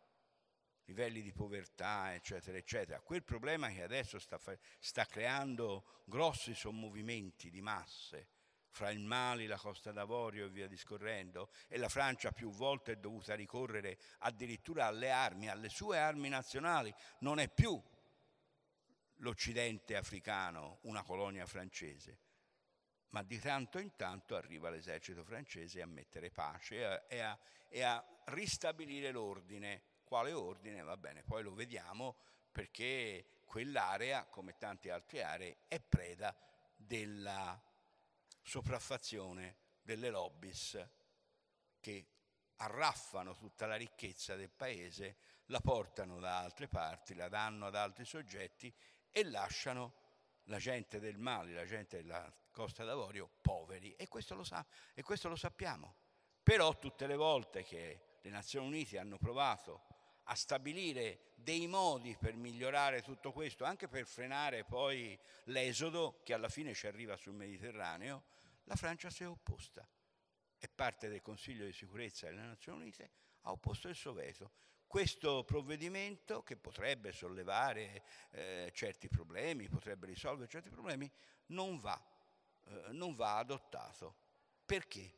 livelli di povertà, eccetera, eccetera, quel problema che adesso sta, sta creando grossi sommovimenti di masse, fra il Mali, la Costa d'Avorio e via discorrendo, e la Francia più volte è dovuta ricorrere addirittura alle armi, alle sue armi nazionali, non è più l'Occidente africano una colonia francese, ma di tanto in tanto arriva l'esercito francese a mettere pace e a, e a, e a ristabilire l'ordine. Quale ordine? Va bene, poi lo vediamo perché quell'area, come tante altre aree, è preda della sopraffazione delle lobbies che arraffano tutta la ricchezza del paese, la portano da altre parti, la danno ad altri soggetti e lasciano la gente del Mali, la gente della Costa d'Avorio poveri e questo lo, sa, e questo lo sappiamo. Però tutte le volte che le Nazioni Unite hanno provato a stabilire dei modi per migliorare tutto questo, anche per frenare poi l'esodo che alla fine ci arriva sul Mediterraneo, la Francia si è opposta e parte del Consiglio di sicurezza delle Nazioni Unite ha opposto il suo veto. Questo provvedimento, che potrebbe sollevare eh, certi problemi, potrebbe risolvere certi problemi, non va, eh, non va adottato. Perché?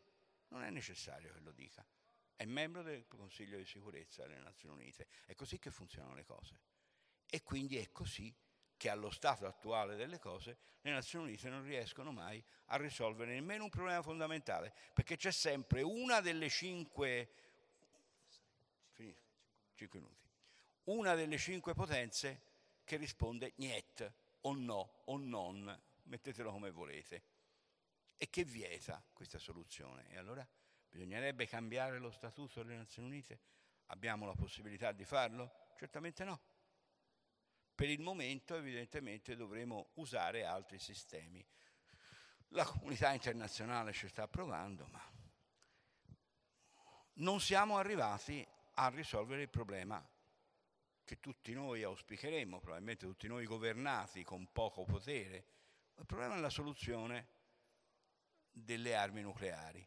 Non è necessario che lo dica. È membro del Consiglio di sicurezza delle Nazioni Unite. È così che funzionano le cose. E quindi è così che allo stato attuale delle cose le Nazioni Unite non riescono mai a risolvere nemmeno un problema fondamentale, perché c'è sempre una delle cinque, cinque minuti, una delle cinque potenze che risponde niet o no o non, mettetelo come volete, e che vieta questa soluzione. E allora bisognerebbe cambiare lo statuto delle Nazioni Unite? Abbiamo la possibilità di farlo? Certamente no per il momento evidentemente dovremo usare altri sistemi. La comunità internazionale ci sta provando, ma non siamo arrivati a risolvere il problema che tutti noi auspicheremmo, probabilmente tutti noi governati con poco potere. Il problema è la soluzione delle armi nucleari.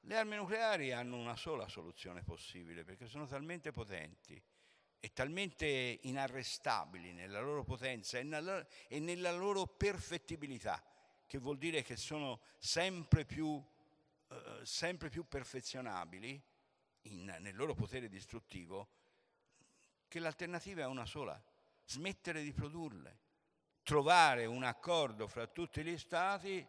Le armi nucleari hanno una sola soluzione possibile perché sono talmente potenti e talmente inarrestabili nella loro potenza e nella loro perfettibilità, che vuol dire che sono sempre più, eh, sempre più perfezionabili in, nel loro potere distruttivo, che l'alternativa è una sola, smettere di produrle, trovare un accordo fra tutti gli Stati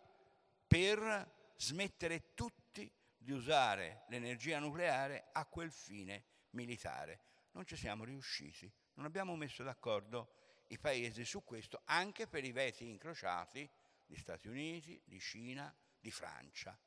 per smettere tutti di usare l'energia nucleare a quel fine militare non ci siamo riusciti, non abbiamo messo d'accordo i paesi su questo, anche per i veti incrociati di Stati Uniti, di Cina, di Francia.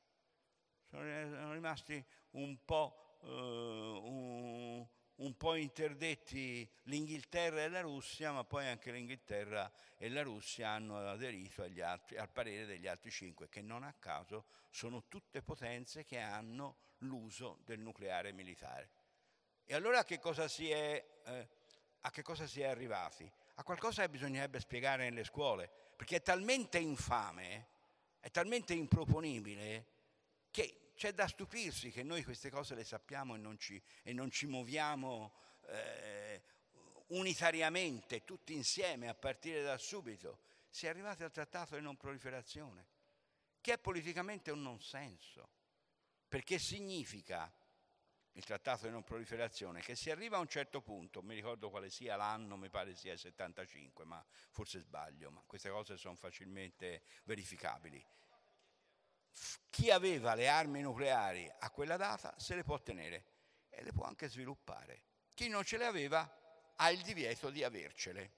Sono rimasti un po', eh, un, un po' interdetti l'Inghilterra e la Russia, ma poi anche l'Inghilterra e la Russia hanno aderito altri, al parere degli altri cinque, che non a caso sono tutte potenze che hanno l'uso del nucleare militare. E allora che è, eh, a che cosa si è arrivati? A qualcosa che bisognerebbe spiegare nelle scuole, perché è talmente infame, è talmente improponibile, che c'è da stupirsi che noi queste cose le sappiamo e non ci, e non ci muoviamo eh, unitariamente, tutti insieme, a partire da subito. Si è arrivati al trattato di non proliferazione, che è politicamente un non senso, perché significa il trattato di non proliferazione, che si arriva a un certo punto, mi ricordo quale sia l'anno, mi pare sia il 75, ma forse sbaglio, ma queste cose sono facilmente verificabili. Chi aveva le armi nucleari a quella data se le può tenere e le può anche sviluppare. Chi non ce le aveva ha il divieto di avercele.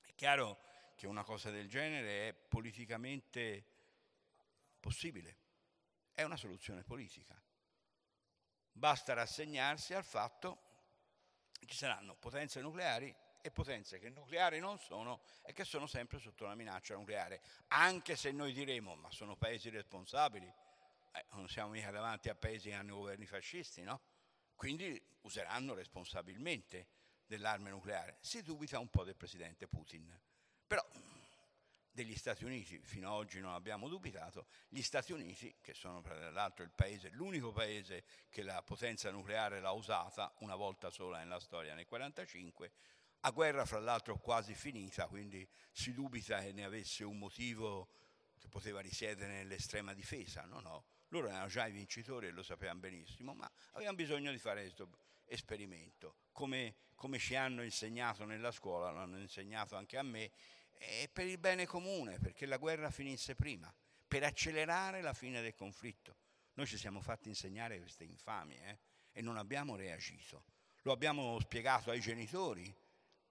È chiaro che una cosa del genere è politicamente possibile, è una soluzione politica Basta rassegnarsi al fatto che ci saranno potenze nucleari e potenze che nucleari non sono e che sono sempre sotto la minaccia nucleare, anche se noi diremo ma sono paesi responsabili, eh, non siamo mica davanti a paesi che hanno governi fascisti, no? Quindi useranno responsabilmente dell'arma nucleare. Si dubita un po' del presidente Putin, però degli Stati Uniti, fino ad oggi non abbiamo dubitato, gli Stati Uniti, che sono tra l'altro il paese, l'unico paese che la potenza nucleare l'ha usata una volta sola nella storia, nel 1945, a guerra fra l'altro quasi finita, quindi si dubita che ne avesse un motivo che poteva risiedere nell'estrema difesa, no no, loro erano già i vincitori e lo sapevano benissimo, ma avevano bisogno di fare questo esperimento, come, come ci hanno insegnato nella scuola, l'hanno insegnato anche a me, e per il bene comune, perché la guerra finisse prima, per accelerare la fine del conflitto. Noi ci siamo fatti insegnare queste infamie eh? e non abbiamo reagito. Lo abbiamo spiegato ai genitori.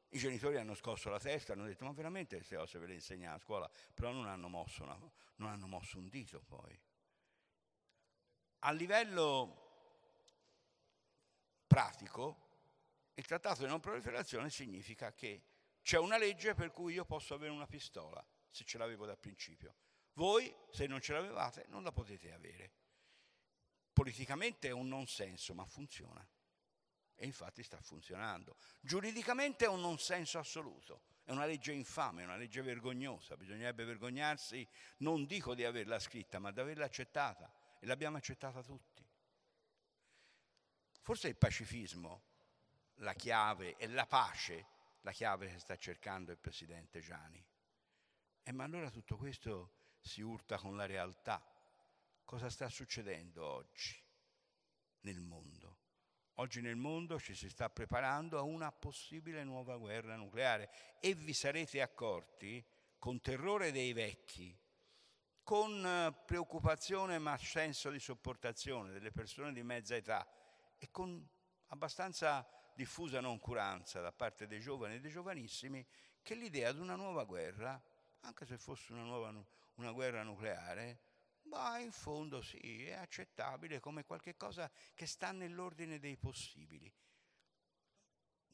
I genitori hanno scosso la testa, hanno detto ma veramente queste cose ve le insegna a scuola, però non hanno, mosso una, non hanno mosso un dito poi. A livello pratico, il trattato di non proliferazione significa che c'è una legge per cui io posso avere una pistola, se ce l'avevo dal principio. Voi, se non ce l'avevate, non la potete avere. Politicamente è un non senso, ma funziona. E infatti sta funzionando. Giuridicamente è un non senso assoluto. È una legge infame, è una legge vergognosa. Bisognerebbe vergognarsi, non dico di averla scritta, ma di averla accettata. E l'abbiamo accettata tutti. Forse il pacifismo, la chiave e la pace la chiave che sta cercando il presidente Gianni. E eh, ma allora tutto questo si urta con la realtà. Cosa sta succedendo oggi nel mondo? Oggi nel mondo ci si sta preparando a una possibile nuova guerra nucleare e vi sarete accorti, con terrore dei vecchi, con eh, preoccupazione ma senso di sopportazione delle persone di mezza età e con abbastanza diffusa noncuranza da parte dei giovani e dei giovanissimi che l'idea di una nuova guerra, anche se fosse una, nuova, una guerra nucleare, ma in fondo sì, è accettabile come qualcosa che sta nell'ordine dei possibili.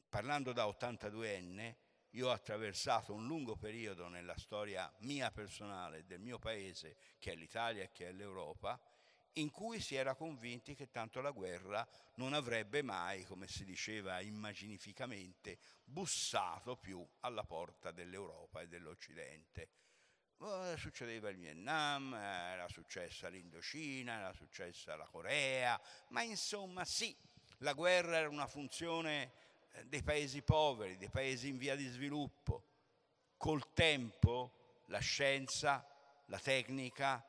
Parlando da 82enne, io ho attraversato un lungo periodo nella storia mia personale del mio paese, che è l'Italia e che è l'Europa, in cui si era convinti che tanto la guerra non avrebbe mai, come si diceva immaginificamente, bussato più alla porta dell'Europa e dell'Occidente. Succedeva il Vietnam, era successa l'Indocina, era successa la Corea, ma insomma sì, la guerra era una funzione eh, dei paesi poveri, dei paesi in via di sviluppo. Col tempo la scienza, la tecnica,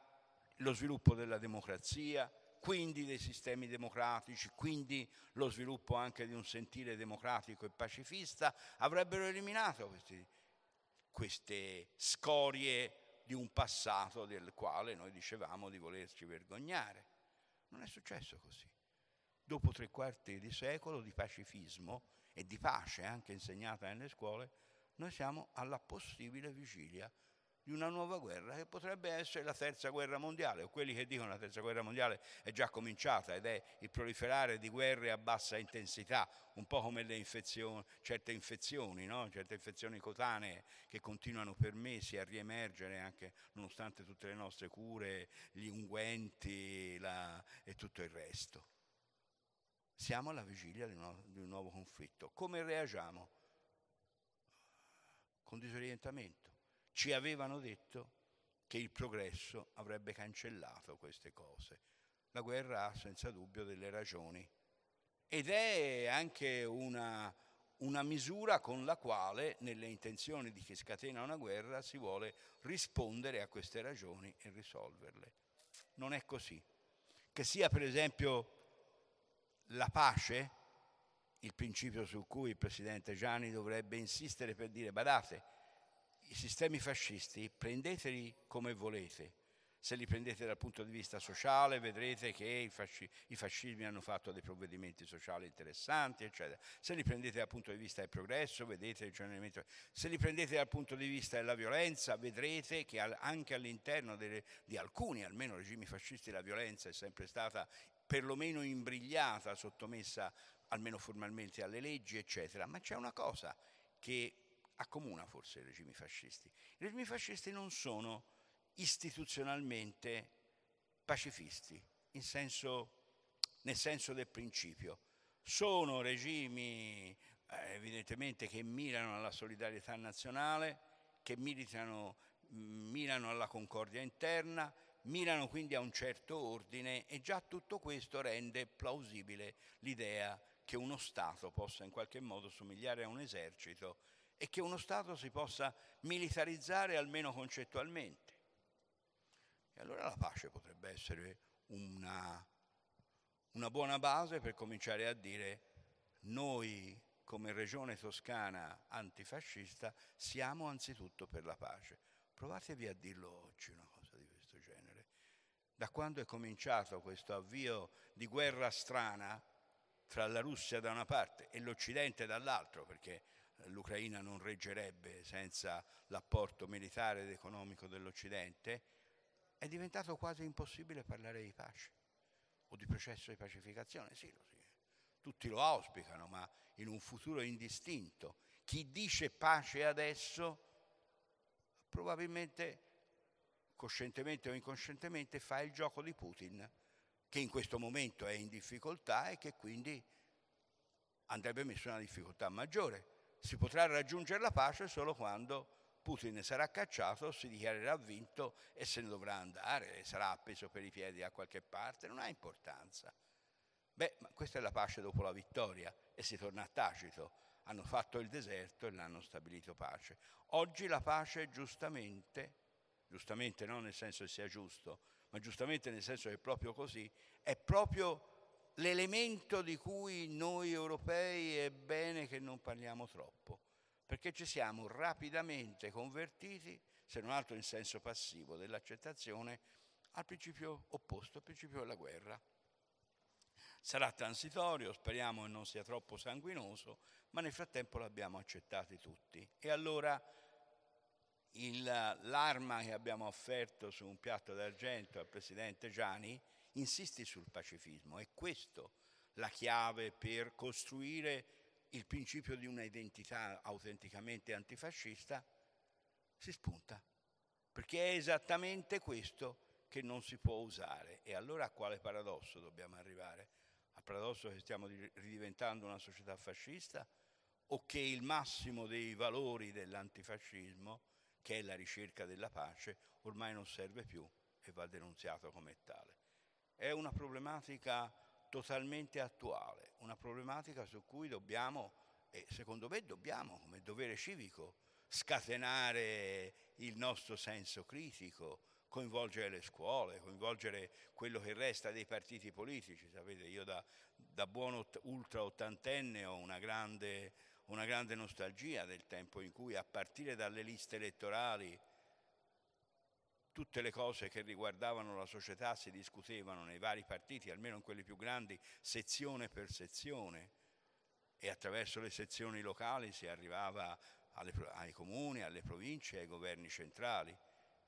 lo sviluppo della democrazia, quindi dei sistemi democratici, quindi lo sviluppo anche di un sentire democratico e pacifista, avrebbero eliminato questi, queste scorie di un passato del quale noi dicevamo di volerci vergognare. Non è successo così. Dopo tre quarti di secolo di pacifismo e di pace anche insegnata nelle scuole, noi siamo alla possibile vigilia di una nuova guerra che potrebbe essere la terza guerra mondiale, o quelli che dicono la terza guerra mondiale è già cominciata ed è il proliferare di guerre a bassa intensità, un po' come le infezioni, certe infezioni, no? certe infezioni cotanee che continuano per mesi a riemergere anche nonostante tutte le nostre cure, gli unguenti la, e tutto il resto. Siamo alla vigilia di un, di un nuovo conflitto. Come reagiamo? Con disorientamento ci avevano detto che il progresso avrebbe cancellato queste cose. La guerra ha senza dubbio delle ragioni ed è anche una, una misura con la quale nelle intenzioni di chi scatena una guerra si vuole rispondere a queste ragioni e risolverle. Non è così. Che sia per esempio la pace, il principio su cui il Presidente Gianni dovrebbe insistere per dire badate, i sistemi fascisti prendeteli come volete. Se li prendete dal punto di vista sociale vedrete che i, fasci- i fascismi hanno fatto dei provvedimenti sociali interessanti, eccetera. Se li prendete dal punto di vista del progresso, vedete il generamento. Se li prendete dal punto di vista della violenza, vedrete che al- anche all'interno delle- di alcuni, almeno regimi fascisti, la violenza è sempre stata perlomeno imbrigliata, sottomessa almeno formalmente alle leggi, eccetera. Ma c'è una cosa che accomuna forse i regimi fascisti. I regimi fascisti non sono istituzionalmente pacifisti, senso, nel senso del principio. Sono regimi eh, evidentemente che mirano alla solidarietà nazionale, che militano, mm, mirano alla concordia interna, mirano quindi a un certo ordine e già tutto questo rende plausibile l'idea che uno Stato possa in qualche modo somigliare a un esercito e che uno Stato si possa militarizzare almeno concettualmente. E allora la pace potrebbe essere una, una buona base per cominciare a dire noi come regione toscana antifascista siamo anzitutto per la pace. Provatevi a dirlo oggi una cosa di questo genere. Da quando è cominciato questo avvio di guerra strana tra la Russia da una parte e l'Occidente dall'altro, perché l'Ucraina non reggerebbe senza l'apporto militare ed economico dell'Occidente, è diventato quasi impossibile parlare di pace o di processo di pacificazione. Sì, lo sì. Tutti lo auspicano, ma in un futuro indistinto. Chi dice pace adesso probabilmente, coscientemente o inconscientemente, fa il gioco di Putin, che in questo momento è in difficoltà e che quindi andrebbe messo in una difficoltà maggiore si potrà raggiungere la pace solo quando Putin sarà cacciato, si dichiarerà vinto e se ne dovrà andare, sarà appeso per i piedi da qualche parte, non ha importanza. Beh, ma questa è la pace dopo la vittoria e si torna a Tacito. Hanno fatto il deserto e l'hanno stabilito pace. Oggi la pace giustamente, giustamente non nel senso che sia giusto, ma giustamente nel senso che è proprio così, è proprio l'elemento di cui noi europei è bene che non parliamo troppo, perché ci siamo rapidamente convertiti, se non altro in senso passivo dell'accettazione, al principio opposto, al principio della guerra. Sarà transitorio, speriamo che non sia troppo sanguinoso, ma nel frattempo l'abbiamo accettato tutti. E allora il, l'arma che abbiamo offerto su un piatto d'argento al presidente Gianni insisti sul pacifismo, è questa la chiave per costruire il principio di una identità autenticamente antifascista, si spunta, perché è esattamente questo che non si può usare. E allora a quale paradosso dobbiamo arrivare? Al paradosso che stiamo ridiventando una società fascista o che il massimo dei valori dell'antifascismo, che è la ricerca della pace, ormai non serve più e va denunziato come tale è una problematica totalmente attuale, una problematica su cui dobbiamo, e secondo me dobbiamo, come dovere civico, scatenare il nostro senso critico, coinvolgere le scuole, coinvolgere quello che resta dei partiti politici. Sapete, io da, da buon ultra ottantenne ho una grande, una grande nostalgia del tempo in cui a partire dalle liste elettorali tutte le cose che riguardavano la società si discutevano nei vari partiti, almeno in quelli più grandi, sezione per sezione e attraverso le sezioni locali si arrivava alle, ai comuni, alle province, ai governi centrali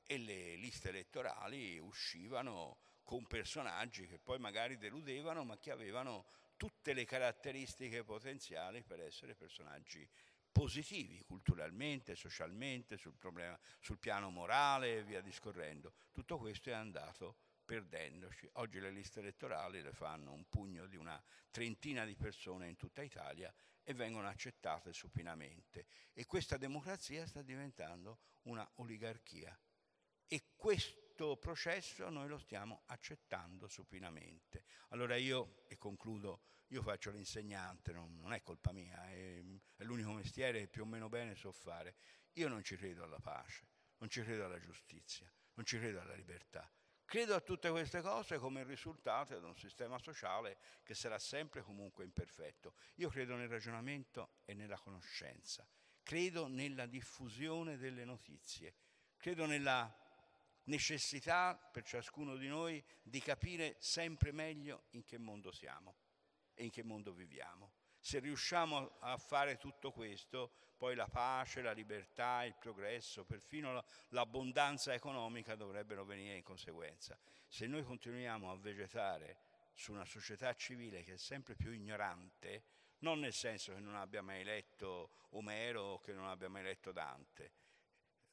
e le liste elettorali uscivano con personaggi che poi magari deludevano ma che avevano tutte le caratteristiche potenziali per essere personaggi positivi culturalmente, socialmente, sul, problema, sul piano morale e via discorrendo. Tutto questo è andato perdendoci. Oggi le liste elettorali le fanno un pugno di una trentina di persone in tutta Italia e vengono accettate supinamente. E questa democrazia sta diventando una oligarchia. E questo processo noi lo stiamo accettando supinamente. Allora io, e concludo io faccio l'insegnante, non, non è colpa mia, è, è l'unico mestiere che più o meno bene so fare. Io non ci credo alla pace, non ci credo alla giustizia, non ci credo alla libertà. Credo a tutte queste cose come risultato di un sistema sociale che sarà sempre comunque imperfetto. Io credo nel ragionamento e nella conoscenza, credo nella diffusione delle notizie, credo nella necessità per ciascuno di noi di capire sempre meglio in che mondo siamo e in che mondo viviamo. Se riusciamo a fare tutto questo, poi la pace, la libertà, il progresso, perfino l'abbondanza economica dovrebbero venire in conseguenza. Se noi continuiamo a vegetare su una società civile che è sempre più ignorante, non nel senso che non abbia mai letto Omero o che non abbia mai letto Dante,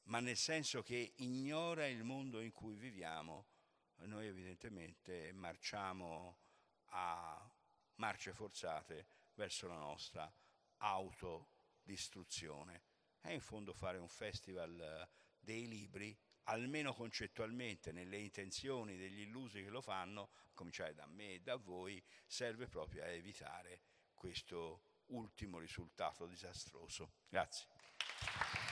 ma nel senso che ignora il mondo in cui viviamo, noi evidentemente marciamo a marce forzate verso la nostra autodistruzione. È in fondo fare un festival eh, dei libri, almeno concettualmente, nelle intenzioni degli illusi che lo fanno, a cominciare da me e da voi, serve proprio a evitare questo ultimo risultato disastroso. Grazie.